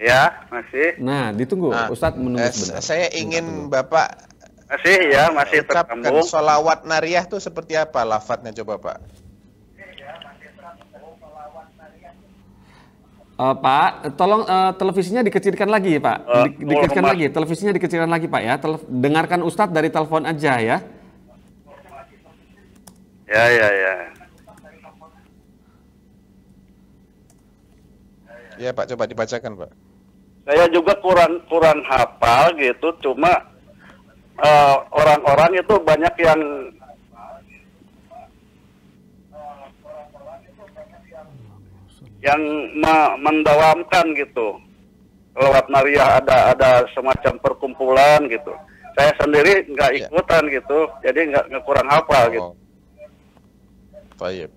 Ya, masih. Nah, ditunggu. Nah, Ustadz menunggu Eh, Saya ingin Bapak masih ya, masih tersambung. Solawat nariyah itu seperti apa Lafatnya coba Pak? Uh, Pak, tolong uh, televisinya dikecilkan lagi, Pak. Uh, Di, dikecilkan lagi, televisinya dikecilkan lagi, Pak ya. Tele dengarkan Ustadz dari telepon aja ya. Ya, ya, ya. Ya Pak, coba dibacakan Pak. Saya juga kurang kurang hafal gitu, cuma eh, orang-orang uh, itu banyak yang yang mendawamkan gitu lewat Maria ada ada semacam perkumpulan gitu. Saya sendiri nggak ya. ikutan ya. gitu, jadi nggak kurang hafal gitu. oh. gitu. Pak?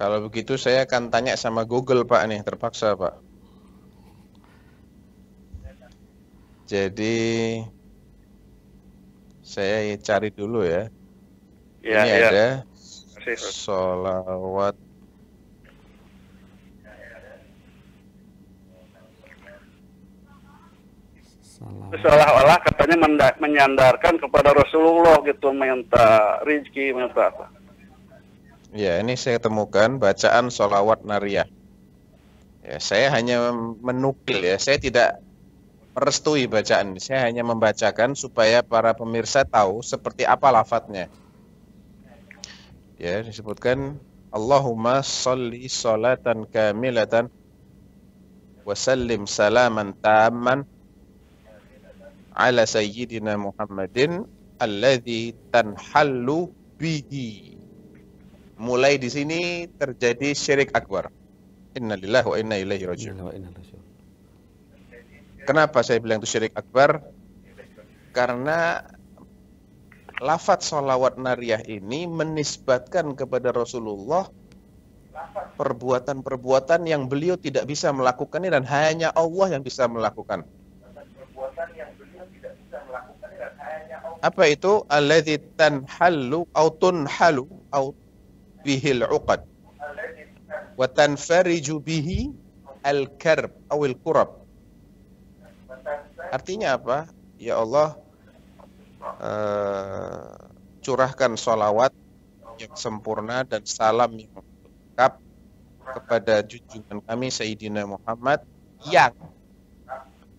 Kalau begitu saya akan tanya sama Google Pak nih, terpaksa Pak. Jadi saya cari dulu ya. ya Ini ya. ada solawat seolah-olah katanya menyandarkan kepada Rasulullah gitu minta rizki minta apa Ya, ini saya temukan bacaan solawat nariyah. Ya, saya hanya menukil ya, saya tidak merestui bacaan. Saya hanya membacakan supaya para pemirsa tahu seperti apa lafadznya. Ya, disebutkan Allahumma sholli salatan kamilatan wa sallim salaman taman ala sayyidina Muhammadin alladhi tanhallu bihi mulai di sini terjadi syirik akbar. Innalillahi wa inna ilaihi rajiun. Kenapa saya bilang itu syirik akbar? Karena lafat solawat nariyah ini menisbatkan kepada Rasulullah perbuatan-perbuatan yang beliau tidak bisa melakukannya dan hanya Allah yang bisa melakukan. Apa itu? Alladzi tanhalu autun tunhalu al uqad wa tanfariju bihi al-karb al-qurab artinya apa ya Allah uh, curahkan sholawat yang sempurna dan salam yang lengkap kepada junjungan kami Sayyidina Muhammad yang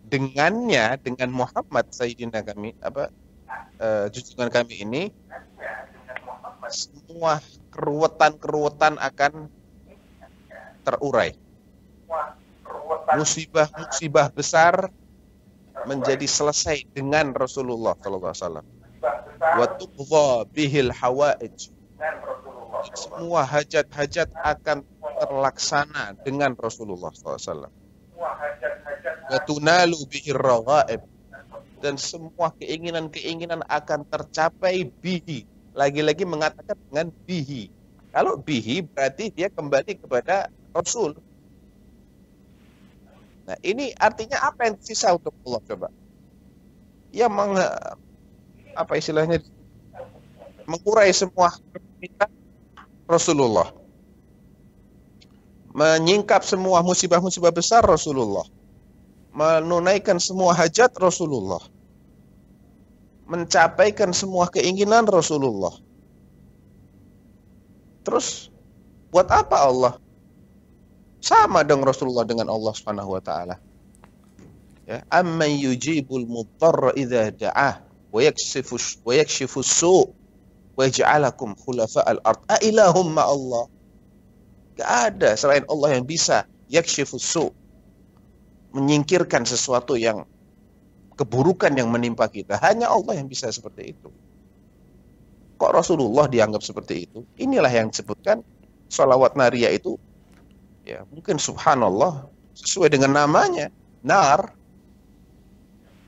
dengannya dengan Muhammad Sayyidina kami apa uh, junjungan kami ini semua keruwetan-keruwetan akan terurai. Musibah-musibah besar menjadi selesai dengan Rasulullah Sallallahu Alaihi Wasallam. bihil hawaij. Semua hajat-hajat akan terlaksana dengan Rasulullah Sallallahu Alaihi Wasallam. bihir Dan semua keinginan-keinginan akan tercapai bihi lagi-lagi mengatakan dengan bihi. Kalau bihi berarti dia kembali kepada Rasul. Nah ini artinya apa yang sisa untuk Allah coba? Ya meng, apa istilahnya mengurai semua kebaikan Rasulullah. Menyingkap semua musibah-musibah besar Rasulullah. Menunaikan semua hajat Rasulullah mencapaikan semua keinginan Rasulullah. Terus buat apa Allah? Sama dong Rasulullah dengan Allah Subhanahu wa taala. Ya, amman yujibul mudhar idza da'ah wa yakshifu wa yakshifu su' wa yaj'alakum khulafa'al ard. A ilahum ma Allah. Gak ada selain Allah yang bisa yakshifu su' menyingkirkan sesuatu yang keburukan yang menimpa kita. Hanya Allah yang bisa seperti itu. Kok Rasulullah dianggap seperti itu? Inilah yang disebutkan sholawat naria itu. Ya, mungkin subhanallah sesuai dengan namanya. Nar.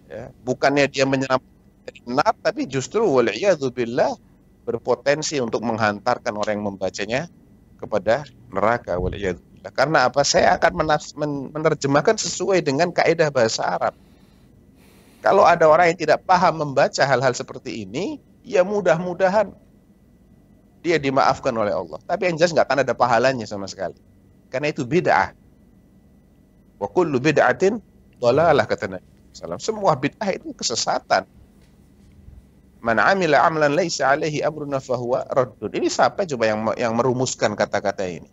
Ya, bukannya dia menyelamatkan nar, tapi justru waliyadzubillah berpotensi untuk menghantarkan orang yang membacanya kepada neraka waliyadzubillah. Karena apa? Saya akan menerjemahkan sesuai dengan kaidah bahasa Arab kalau ada orang yang tidak paham membaca hal-hal seperti ini, ya mudah-mudahan dia dimaafkan oleh Allah. Tapi yang jelas nggak akan ada pahalanya sama sekali. Karena itu bid'ah. Wa kullu bid'atin dolalah kata Nabi SAW. Semua bid'ah itu kesesatan. Man amila amlan laisa alaihi amruna fahuwa raddun. Ini siapa coba yang yang merumuskan kata-kata ini?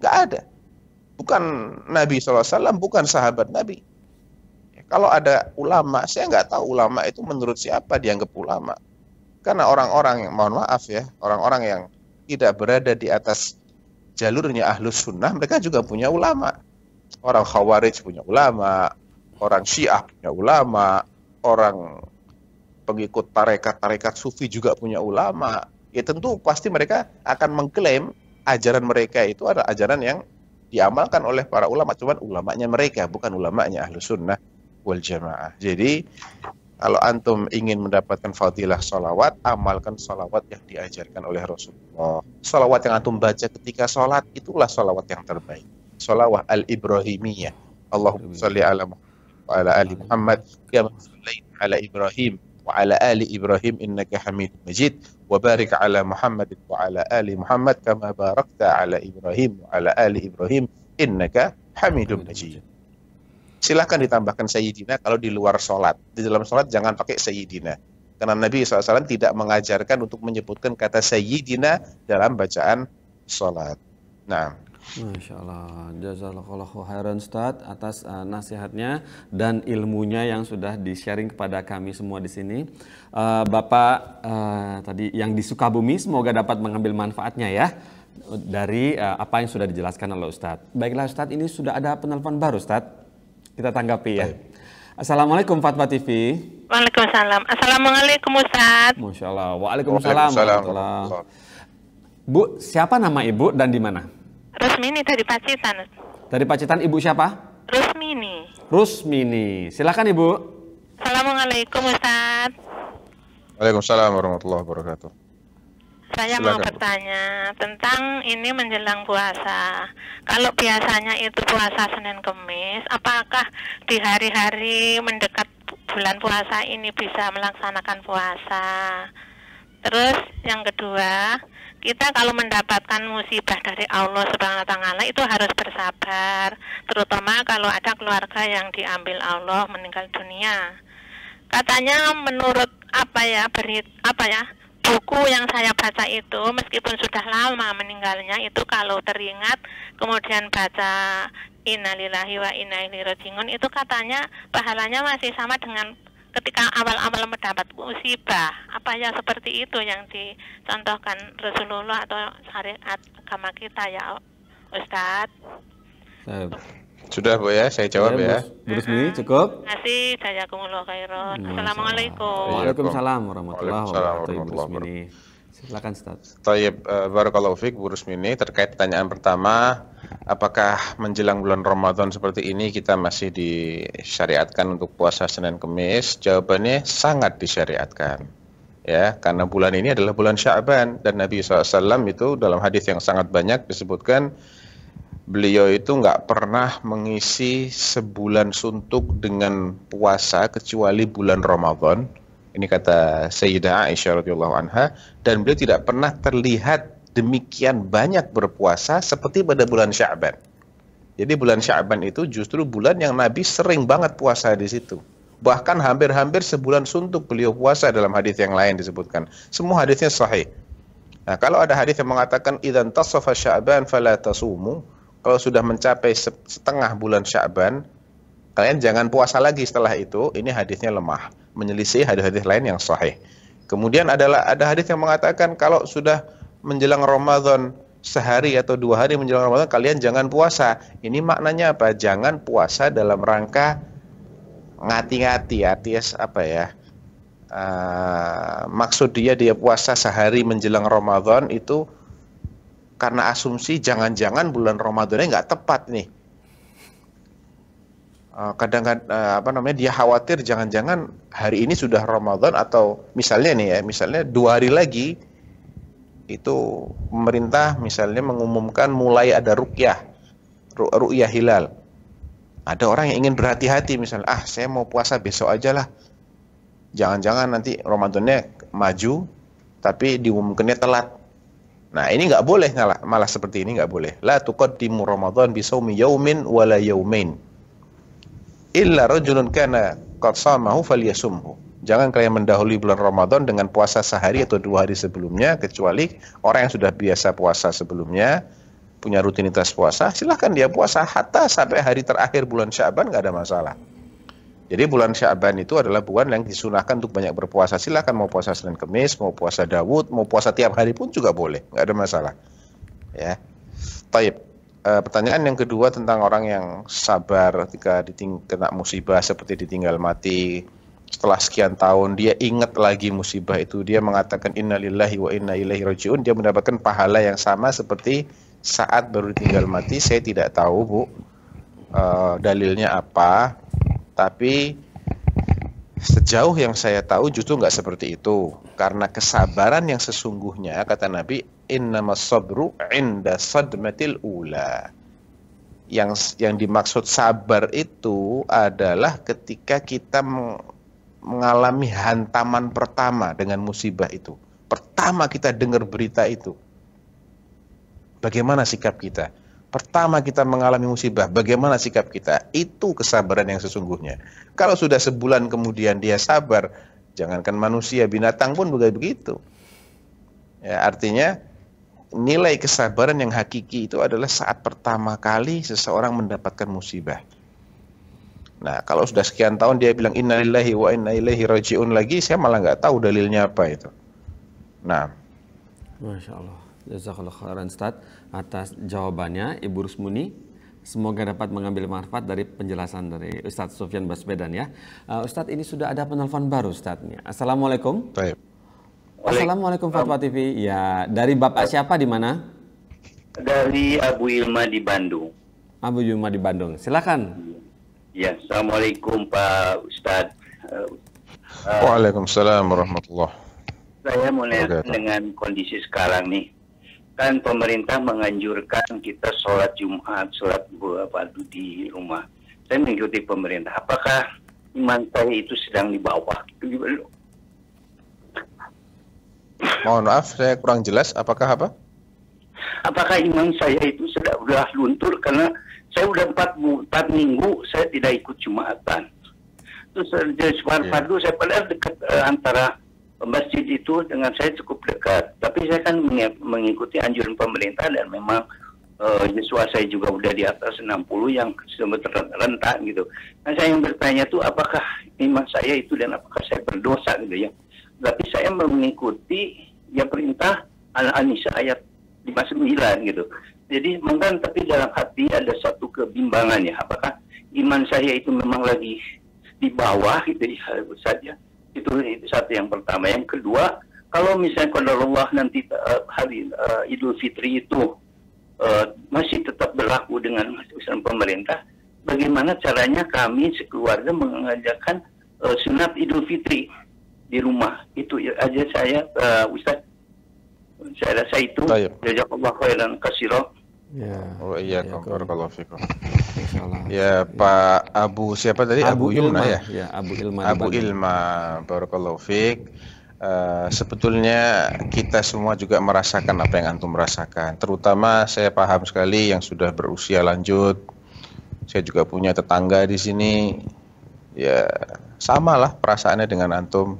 Gak ada. Bukan Nabi SAW, bukan sahabat Nabi. Kalau ada ulama, saya nggak tahu ulama itu menurut siapa dianggap ulama. Karena orang-orang mohon maaf ya, orang-orang yang tidak berada di atas jalurnya ahlus sunnah, mereka juga punya ulama. Orang khawarij punya ulama, orang syiah punya ulama, orang pengikut tarekat-tarekat sufi juga punya ulama. Ya tentu pasti mereka akan mengklaim ajaran mereka itu adalah ajaran yang diamalkan oleh para ulama, cuman ulamanya mereka, bukan ulamanya ahlus sunnah wal jamaah. Jadi kalau antum ingin mendapatkan fadilah salawat, amalkan salawat yang diajarkan oleh Rasulullah. Salawat yang antum baca ketika sholat, itulah salawat yang terbaik. Salawat al-Ibrahimiyah. Allahumma salli ala Muhammad wa ala ali Muhammad, kama sallaita ala Ibrahim wa ala ali Ibrahim innaka Hamid Majid, wa barik ala Muhammad wa ala ali Muhammad kama barakta ala Ibrahim wa ala ali Ibrahim innaka Hamidum Majid silahkan ditambahkan sayyidina kalau di luar sholat. Di dalam sholat jangan pakai sayyidina. Karena Nabi SAW tidak mengajarkan untuk menyebutkan kata sayyidina dalam bacaan sholat. Nah. Masya Allah, jazakallahu khairan Ustaz atas uh, nasihatnya dan ilmunya yang sudah di-sharing kepada kami semua di sini. Uh, Bapak uh, tadi yang di Sukabumi semoga dapat mengambil manfaatnya ya dari uh, apa yang sudah dijelaskan oleh Ustadz. Baiklah Ustadz, ini sudah ada penelpon baru Ustadz. Kita tanggapi ya. Assalamualaikum Fatma TV. Waalaikumsalam. Assalamualaikum Ustaz. Masya Allah. Waalaikumsalam. Waalaikumsalam. Bu, siapa nama ibu dan di mana? Rusmini dari Pacitan. Dari Pacitan ibu siapa? Rusmini. Rusmini. Silakan ibu. Assalamualaikum Ustaz. Waalaikumsalam warahmatullahi wabarakatuh. Saya Silakan. mau bertanya tentang ini menjelang puasa. Kalau biasanya itu puasa Senin Kemis, apakah di hari-hari mendekat bulan puasa ini bisa melaksanakan puasa? Terus yang kedua, kita kalau mendapatkan musibah dari Allah Subhanahu taala itu harus bersabar, terutama kalau ada keluarga yang diambil Allah meninggal dunia. Katanya menurut apa ya berit apa ya buku yang saya baca itu meskipun sudah lama meninggalnya itu kalau teringat kemudian baca innalillahi wa inna ilaihi itu katanya pahalanya masih sama dengan ketika awal-awal mendapat musibah apa ya seperti itu yang dicontohkan Rasulullah atau syariat agama kita ya Ustadz. Sudah Bu ya, saya jawab iya, ya. Bu ini cukup. Terima kasih, jazakumullah khairan. Iya, Assalamualaikum. Waalaikumsalam warahmatullahi wabarakatuh. Silakan Ustaz. Tayyib uh, eh, barakallahu fik Bu Rusmini terkait pertanyaan pertama, apakah menjelang bulan Ramadan seperti ini kita masih disyariatkan untuk puasa Senin Kamis? Jawabannya sangat disyariatkan ya karena bulan ini adalah bulan Syaban dan Nabi SAW itu dalam hadis yang sangat banyak disebutkan beliau itu nggak pernah mengisi sebulan suntuk dengan puasa kecuali bulan Ramadan. Ini kata Sayyidah Aisyah radhiyallahu anha dan beliau tidak pernah terlihat demikian banyak berpuasa seperti pada bulan Sya'ban. Jadi bulan Sya'ban itu justru bulan yang Nabi sering banget puasa di situ. Bahkan hampir-hampir sebulan suntuk beliau puasa dalam hadis yang lain disebutkan. Semua hadisnya sahih. Nah, kalau ada hadis yang mengatakan idan tasafa sya'ban fala tasumu, kalau sudah mencapai setengah bulan Sya'ban, kalian jangan puasa lagi setelah itu. Ini hadisnya lemah, menyelisih hadis-hadis lain yang sahih. Kemudian adalah ada hadis yang mengatakan kalau sudah menjelang Ramadan sehari atau dua hari menjelang Ramadan kalian jangan puasa. Ini maknanya apa? Jangan puasa dalam rangka ngati-ngati, artinya apa ya? Uh, maksud dia dia puasa sehari menjelang Ramadan itu karena asumsi jangan-jangan bulan Ramadannya nggak tepat nih. Eh, Kadang-kadang eh, apa namanya dia khawatir jangan-jangan hari ini sudah Ramadan atau misalnya nih ya misalnya dua hari lagi itu pemerintah misalnya mengumumkan mulai ada rukyah rukyah hilal. Ada orang yang ingin berhati-hati misalnya ah saya mau puasa besok aja lah. Jangan-jangan nanti Ramadannya maju tapi diumumkannya telat Nah ini nggak boleh ngalah, malah seperti ini nggak boleh. La dimu Ramadan bisawmi yaumin wala yaumin. Illa rajulun kana qad samahu yasumhu. Jangan kalian mendahului bulan Ramadan dengan puasa sehari atau dua hari sebelumnya, kecuali orang yang sudah biasa puasa sebelumnya, punya rutinitas puasa, silahkan dia puasa hatta sampai hari terakhir bulan Syaban nggak ada masalah. Jadi bulan Syaban itu adalah bulan yang disunahkan untuk banyak berpuasa. silahkan mau puasa Senin Kemis, mau puasa Dawud, mau puasa tiap hari pun juga boleh, nggak ada masalah. Ya. Taib. E, pertanyaan yang kedua tentang orang yang sabar ketika diting kena musibah seperti ditinggal mati setelah sekian tahun dia ingat lagi musibah itu dia mengatakan innalillahi wa inna ilaihi rajiun dia mendapatkan pahala yang sama seperti saat baru ditinggal mati saya tidak tahu Bu e, dalilnya apa tapi sejauh yang saya tahu justru nggak seperti itu. Karena kesabaran yang sesungguhnya kata Nabi inna masobru inda sadmatil ula. Yang yang dimaksud sabar itu adalah ketika kita mengalami hantaman pertama dengan musibah itu. Pertama kita dengar berita itu. Bagaimana sikap kita? Pertama kita mengalami musibah, bagaimana sikap kita? Itu kesabaran yang sesungguhnya. Kalau sudah sebulan kemudian dia sabar, jangankan manusia, binatang pun juga begitu. Ya, artinya nilai kesabaran yang hakiki itu adalah saat pertama kali seseorang mendapatkan musibah. Nah, kalau sudah sekian tahun dia bilang innalillahi wa inna ilaihi rajiun lagi, saya malah nggak tahu dalilnya apa itu. Nah. Masya Allah. Jazakallah khairan Ustaz atas jawabannya Ibu Rusmuni. Semoga dapat mengambil manfaat dari penjelasan dari Ustadz Sofyan Baswedan ya. Uh, Ustadz ini sudah ada penelpon baru Ustadznya. Assalamualaikum. Baik. Assalamualaikum Fatwa TV. Ya, dari Bapak siapa di mana? Dari Abu Ilma di Bandung. Abu Ilma di Bandung. Silakan. Ya, Assalamualaikum Pak Ustadz. Uh, Waalaikumsalam warahmatullahi Saya mulai dengan kondisi sekarang nih kan pemerintah menganjurkan kita sholat Jumat, sholat padu di rumah. Saya mengikuti pemerintah. Apakah iman saya itu sedang di bawah? Mohon maaf, saya kurang jelas. Apakah apa? Apakah iman saya itu sudah sudah luntur karena saya sudah empat, empat minggu saya tidak ikut jumatan. Terus saya eh, yeah. fardu saya pada dekat eh, antara masjid itu dengan saya cukup dekat, tapi saya kan mengikuti anjuran pemerintah dan memang uh, saya juga udah di atas 60 yang sebetulnya rentak gitu. Nah saya yang bertanya tuh apakah iman saya itu dan apakah saya berdosa gitu ya. Tapi saya mengikuti ya perintah Al-Anisa ayat 59 gitu. Jadi mungkin tapi dalam hati ada satu kebimbangan ya apakah iman saya itu memang lagi di bawah gitu ya saja itu satu yang pertama yang kedua kalau misalnya kalau Allah nanti uh, hari uh, Idul Fitri itu uh, masih tetap berlaku dengan usaha pemerintah bagaimana caranya kami sekeluarga mengajarkan uh, sunat Idul Fitri di rumah itu aja saya uh, Ustaz saya rasa itu jazakallah khairan kasiro. Ya. Oh iya, ya, ya kalau Fiko. Ya Pak Abu siapa tadi? Abu, Abu Ilma, Ilma ya. Ya Abu Ilma. Abu Ilma, kalau Fik. Uh, sebetulnya kita semua juga merasakan apa yang antum rasakan. Terutama saya paham sekali yang sudah berusia lanjut. Saya juga punya tetangga di sini. Ya samalah perasaannya dengan antum.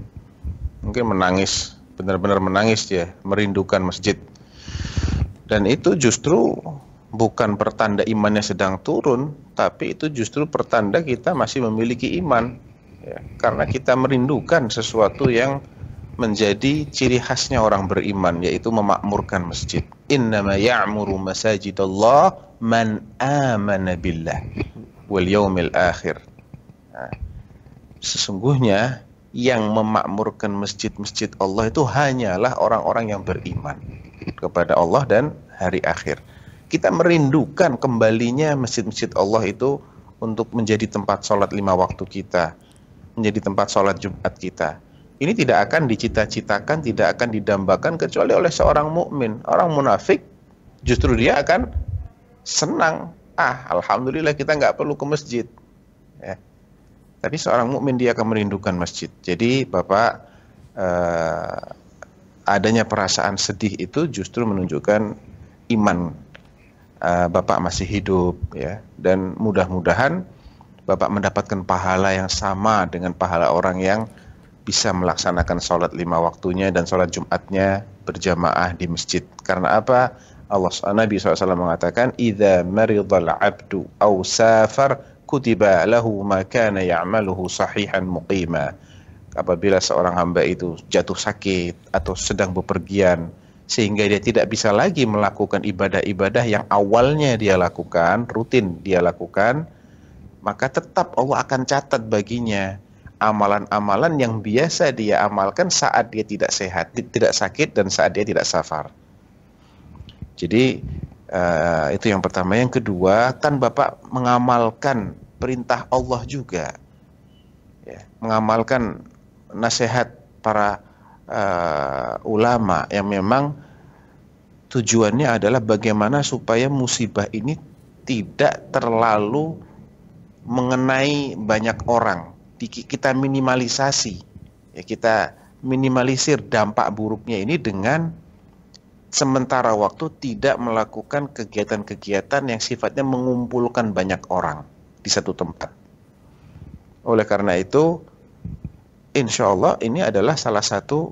Mungkin menangis, benar-benar menangis dia, merindukan masjid dan itu justru bukan pertanda imannya sedang turun, tapi itu justru pertanda kita masih memiliki iman. Ya, karena kita merindukan sesuatu yang menjadi ciri khasnya orang beriman yaitu memakmurkan masjid. Innama ya'muru masajidallah man amana billah wal yaumil akhir. Nah, sesungguhnya yang memakmurkan masjid-masjid Allah itu hanyalah orang-orang yang beriman kepada Allah dan hari akhir. Kita merindukan kembalinya masjid-masjid Allah itu untuk menjadi tempat sholat lima waktu kita, menjadi tempat sholat Jumat kita. Ini tidak akan dicita-citakan, tidak akan didambakan kecuali oleh seorang mukmin. Orang munafik justru dia akan senang. Ah, alhamdulillah kita nggak perlu ke masjid. Ya. Tapi seorang mukmin dia akan merindukan masjid. Jadi bapak eh, adanya perasaan sedih itu justru menunjukkan iman uh, Bapak masih hidup ya dan mudah-mudahan Bapak mendapatkan pahala yang sama dengan pahala orang yang bisa melaksanakan sholat lima waktunya dan sholat Jumatnya berjamaah di masjid. Karena apa? Allah Nabi SAW mengatakan, "Idza maridal abdu aw safar kutiba lahu ma kana ya'maluhu sahihan muqima." apabila seorang hamba itu jatuh sakit atau sedang bepergian sehingga dia tidak bisa lagi melakukan ibadah-ibadah yang awalnya dia lakukan, rutin dia lakukan, maka tetap Allah akan catat baginya amalan-amalan yang biasa dia amalkan saat dia tidak sehat, tidak sakit dan saat dia tidak safar. Jadi uh, itu yang pertama, yang kedua kan Bapak mengamalkan perintah Allah juga. Ya, mengamalkan nasihat para uh, ulama yang memang tujuannya adalah bagaimana supaya musibah ini tidak terlalu mengenai banyak orang. Kita minimalisasi, ya kita minimalisir dampak buruknya ini dengan sementara waktu tidak melakukan kegiatan-kegiatan yang sifatnya mengumpulkan banyak orang di satu tempat. Oleh karena itu, insya Allah ini adalah salah satu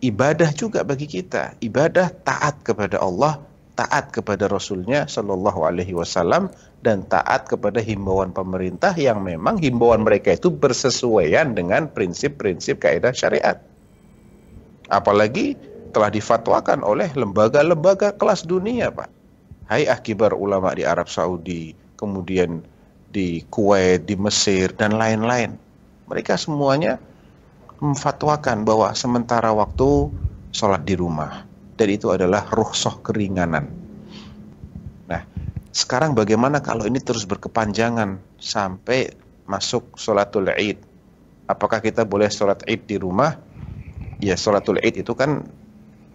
ibadah juga bagi kita. Ibadah taat kepada Allah, taat kepada Rasulnya Shallallahu Alaihi Wasallam dan taat kepada himbauan pemerintah yang memang himbauan mereka itu bersesuaian dengan prinsip-prinsip kaidah syariat. Apalagi telah difatwakan oleh lembaga-lembaga kelas dunia, Pak. Hai akibar ulama di Arab Saudi, kemudian di Kuwait, di Mesir, dan lain-lain. Mereka semuanya memfatwakan bahwa sementara waktu sholat di rumah dan itu adalah ruhsoh keringanan. Nah, sekarang bagaimana kalau ini terus berkepanjangan sampai masuk sholatul id? Apakah kita boleh sholat id di rumah? Ya, sholatul id itu kan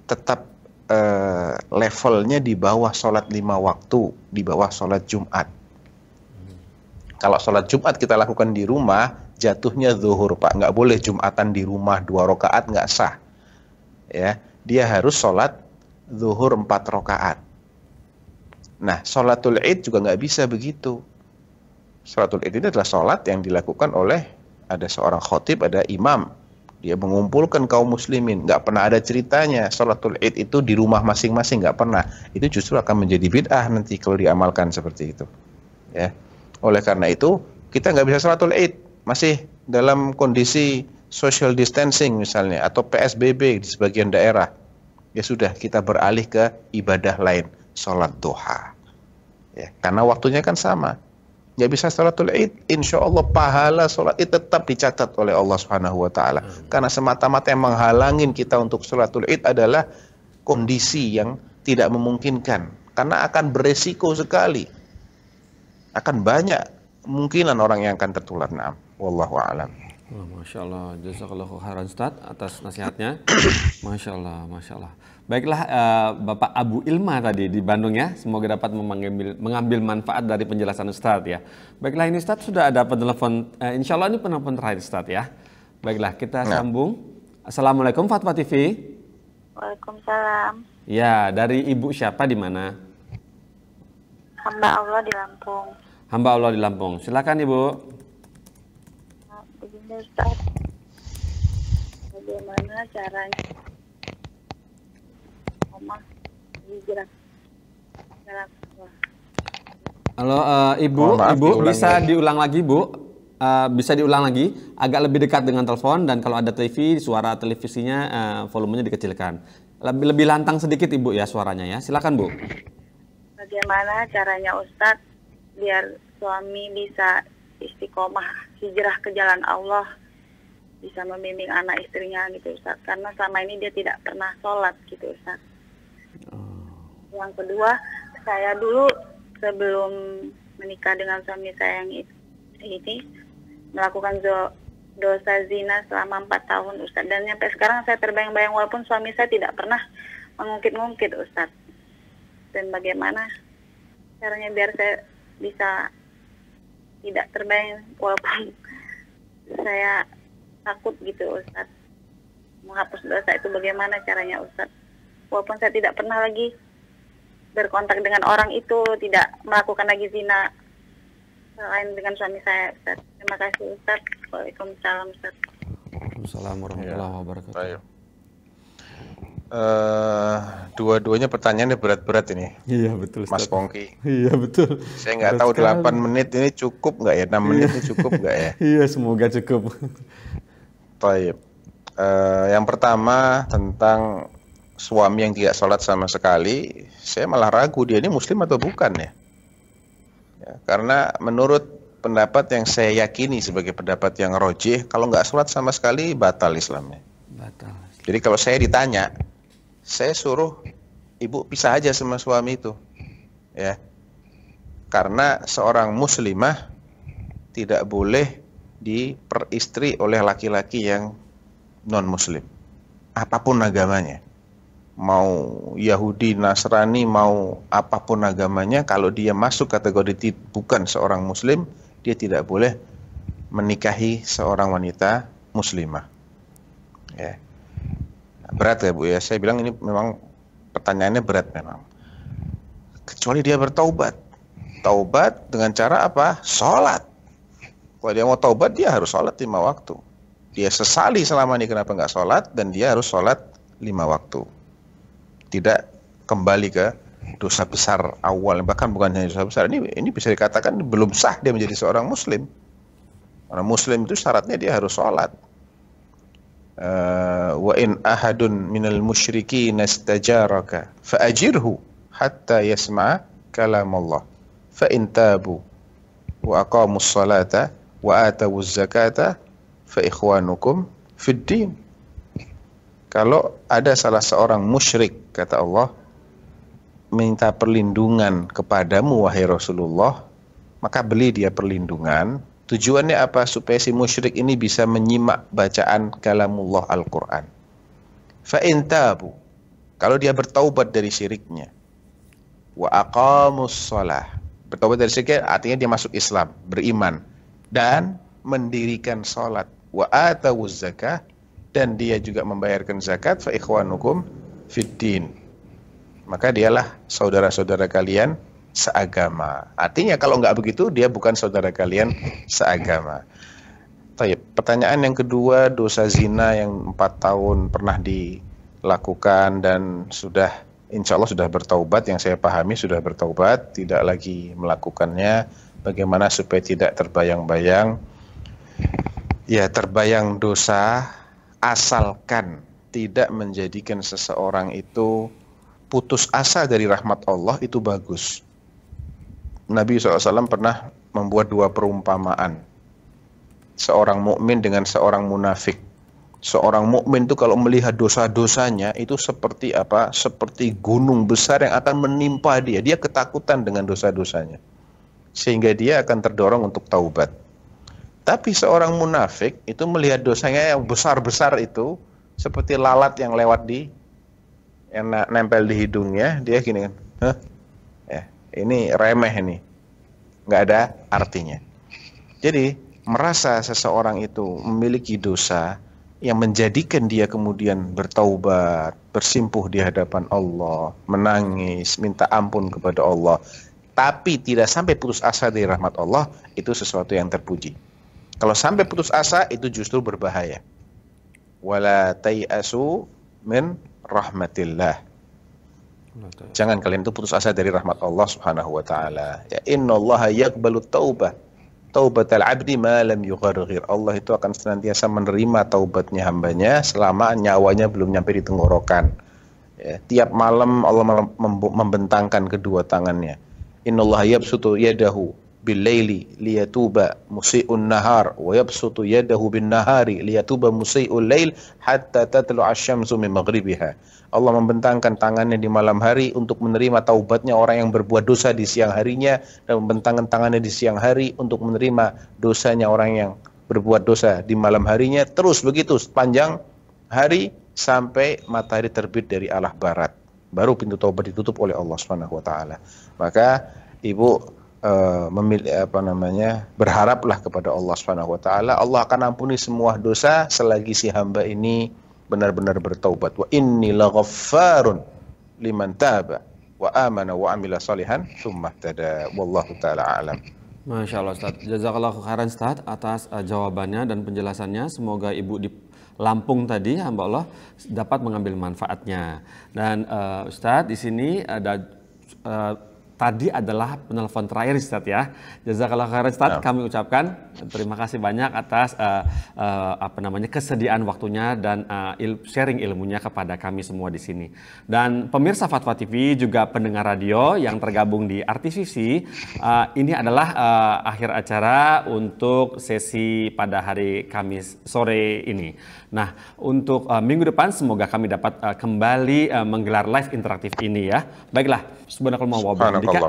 tetap uh, levelnya di bawah sholat lima waktu, di bawah sholat Jumat. Kalau sholat Jumat kita lakukan di rumah, jatuhnya zuhur pak nggak boleh jumatan di rumah dua rakaat nggak sah ya dia harus sholat zuhur empat rakaat nah sholatul id juga nggak bisa begitu sholatul id ini adalah sholat yang dilakukan oleh ada seorang khotib ada imam dia mengumpulkan kaum muslimin nggak pernah ada ceritanya sholatul id itu di rumah masing-masing nggak pernah itu justru akan menjadi bid'ah nanti kalau diamalkan seperti itu ya oleh karena itu kita nggak bisa sholatul id masih dalam kondisi social distancing misalnya atau PSBB di sebagian daerah, ya sudah kita beralih ke ibadah lain, sholat duha. Ya, karena waktunya kan sama. ya bisa sholatul id, insya Allah pahala sholat id tetap dicatat oleh Allah Subhanahu Wa Taala. Hmm. Karena semata-mata yang menghalangin kita untuk sholatul id adalah kondisi yang tidak memungkinkan. Karena akan beresiko sekali. Akan banyak kemungkinan orang yang akan tertular. Nah, wallahu alam. Wah, Masya Allah, jazakallah khairan Ustaz atas nasihatnya. Masya Allah, Masya Allah. Baiklah uh, Bapak Abu Ilma tadi di Bandung ya, semoga dapat mengambil, mengambil manfaat dari penjelasan Ustaz ya. Baiklah ini Ustaz sudah ada penelpon, uh, eh, insya Allah ini penelpon terakhir Ustaz ya. Baiklah kita ya. sambung. Assalamualaikum Fatma TV. Waalaikumsalam. Ya, dari Ibu siapa di mana? Hamba Allah di Lampung. Hamba Allah di Lampung. Silakan Ibu. Ustaz bagaimana caranya omah hijrah dalam Halo uh, Ibu, oh, maaf, Ibu diulang bisa ya. diulang lagi Bu. Uh, bisa diulang lagi agak lebih dekat dengan telepon dan kalau ada TV suara televisinya uh, volumenya dikecilkan. Lebih lebih lantang sedikit Ibu ya suaranya ya. Silakan Bu. Bagaimana caranya Ustadz biar suami bisa istiqomah hijrah ke jalan Allah bisa membimbing anak istrinya gitu Ustaz karena selama ini dia tidak pernah sholat gitu Ustaz oh. yang kedua saya dulu sebelum menikah dengan suami saya yang ini melakukan do dosa zina selama empat tahun Ustaz dan sampai sekarang saya terbayang-bayang walaupun suami saya tidak pernah mengungkit ngungkit Ustaz dan bagaimana caranya biar saya bisa tidak terbayang walaupun saya takut gitu Ustaz menghapus dosa itu bagaimana caranya Ustaz walaupun saya tidak pernah lagi berkontak dengan orang itu tidak melakukan lagi zina selain dengan suami saya Ustaz terima kasih Ustaz Waalaikumsalam Ustaz Waalaikumsalam warahmatullahi iya. wabarakatuh Eh, dua-duanya pertanyaannya berat-berat ini. Iya betul. Mas Ustaz. Pongki. Iya betul. Saya nggak tahu sekali. 8 menit ini cukup nggak ya? 6 iya. menit ini cukup nggak ya? iya semoga cukup. Baik. Uh, eh, yang pertama tentang suami yang tidak sholat sama sekali, saya malah ragu dia ini muslim atau bukan ya. ya karena menurut pendapat yang saya yakini sebagai pendapat yang rojih, kalau nggak sholat sama sekali batal Islamnya. Batal. Jadi kalau saya ditanya, saya suruh ibu pisah aja sama suami itu. Ya. Karena seorang muslimah tidak boleh diperistri oleh laki-laki yang non muslim. Apapun agamanya. Mau Yahudi, Nasrani, mau apapun agamanya, kalau dia masuk kategori bukan seorang muslim, dia tidak boleh menikahi seorang wanita muslimah. Ya berat ya Bu ya. Saya bilang ini memang pertanyaannya berat memang. Kecuali dia bertaubat. Taubat dengan cara apa? Sholat. Kalau dia mau taubat dia harus sholat lima waktu. Dia sesali selama ini kenapa nggak sholat dan dia harus sholat lima waktu. Tidak kembali ke dosa besar awal bahkan bukan hanya dosa besar ini ini bisa dikatakan belum sah dia menjadi seorang muslim orang muslim itu syaratnya dia harus sholat Eh, wa in ahadun minal musyrikin istajaraka faajirhu hatta yasma'a kalam Allah fa in tabu wa aqamus salata wa atawuz zakata fa ikhwanukum fid din kalau ada salah seorang musyrik kata Allah minta perlindungan kepadamu wahai Rasulullah maka beli dia perlindungan Tujuannya apa? Supaya si musyrik ini bisa menyimak bacaan kalamullah Al-Quran. Fa'in tabu. Kalau dia bertaubat dari syiriknya. Wa aqamus sholah. Bertaubat dari syiriknya artinya dia masuk Islam, beriman. Dan mendirikan sholat. Wa atawuz zakah. Dan dia juga membayarkan zakat. Fa ikhwanukum fiddin. Maka dialah saudara-saudara kalian seagama. Artinya kalau nggak begitu dia bukan saudara kalian seagama. Tapi Pertanyaan yang kedua dosa zina yang empat tahun pernah dilakukan dan sudah insya Allah sudah bertaubat yang saya pahami sudah bertaubat tidak lagi melakukannya. Bagaimana supaya tidak terbayang-bayang? Ya terbayang dosa asalkan tidak menjadikan seseorang itu putus asa dari rahmat Allah itu bagus. Nabi SAW pernah membuat dua perumpamaan. Seorang mukmin dengan seorang munafik. Seorang mukmin itu kalau melihat dosa-dosanya itu seperti apa? Seperti gunung besar yang akan menimpa dia. Dia ketakutan dengan dosa-dosanya. Sehingga dia akan terdorong untuk taubat. Tapi seorang munafik itu melihat dosanya yang besar-besar itu seperti lalat yang lewat di yang nempel di hidungnya, dia gini kan. Hah? ini remeh nih, nggak ada artinya. Jadi merasa seseorang itu memiliki dosa yang menjadikan dia kemudian bertaubat, bersimpuh di hadapan Allah, menangis, minta ampun kepada Allah, tapi tidak sampai putus asa dari rahmat Allah, itu sesuatu yang terpuji. Kalau sampai putus asa itu justru berbahaya. Wala asu min rahmatillah. Jangan kalian itu putus asa dari rahmat Allah Subhanahu wa taala. Ya innallaha yaqbalu taubah. Taubat al-abdi ma lam yugharghir. Allah itu akan senantiasa menerima taubatnya hambanya selama nyawanya belum nyampe di tenggorokan. Ya, tiap malam Allah membentangkan kedua tangannya. Innallaha yabsutu yadahu بالليل ليتوب مسيء النهار ويبسط يده بالنهار ليتوب مسيء الليل حتى تطلع الشمس من مغربها Allah membentangkan tangannya di malam hari untuk menerima taubatnya orang yang berbuat dosa di siang harinya dan membentangkan tangannya di siang hari untuk menerima dosanya orang yang berbuat dosa di malam harinya terus begitu sepanjang hari sampai matahari terbit dari arah barat baru pintu taubat ditutup oleh Allah Subhanahu wa taala maka ibu Eh, memilih apa namanya berharaplah kepada Allah Subhanahu wa taala Allah akan ampuni semua dosa selagi si hamba ini benar-benar bertaubat wa inni laghaffarun liman taba wa amana wa amila salihan tsumma tada wallahu taala alam Masya Allah Ustaz. Jazakallah khairan Ustaz atas uh, jawabannya dan penjelasannya. Semoga Ibu di Lampung tadi hamba Allah dapat mengambil manfaatnya. Dan uh, Ustaz di sini ada uh, tadi adalah penelpon terakhir Ustaz ya. Jazakallah khairan Ustaz, ya. kami ucapkan terima kasih banyak atas uh, uh, apa namanya kesediaan waktunya dan uh, il sharing ilmunya kepada kami semua di sini. Dan pemirsa Fatwa TV juga pendengar radio yang tergabung di RTVC, uh, ini adalah uh, akhir acara untuk sesi pada hari Kamis sore ini. Nah, untuk uh, minggu depan semoga kami dapat uh, kembali uh, menggelar live interaktif ini ya. Baiklah, subhanakallahumma wa bihamdika.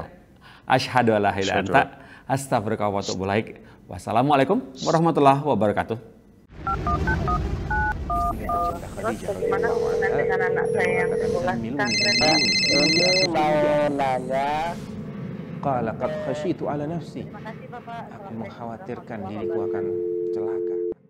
Asyhadu an la ilaha anta astaghfiruka wa atubu ilaik. Wassalamualaikum warahmatullahi wabarakatuh. Terus bagaimana hubungan dengan ala nafsi aku mengkhawatirkan diriku akan celaka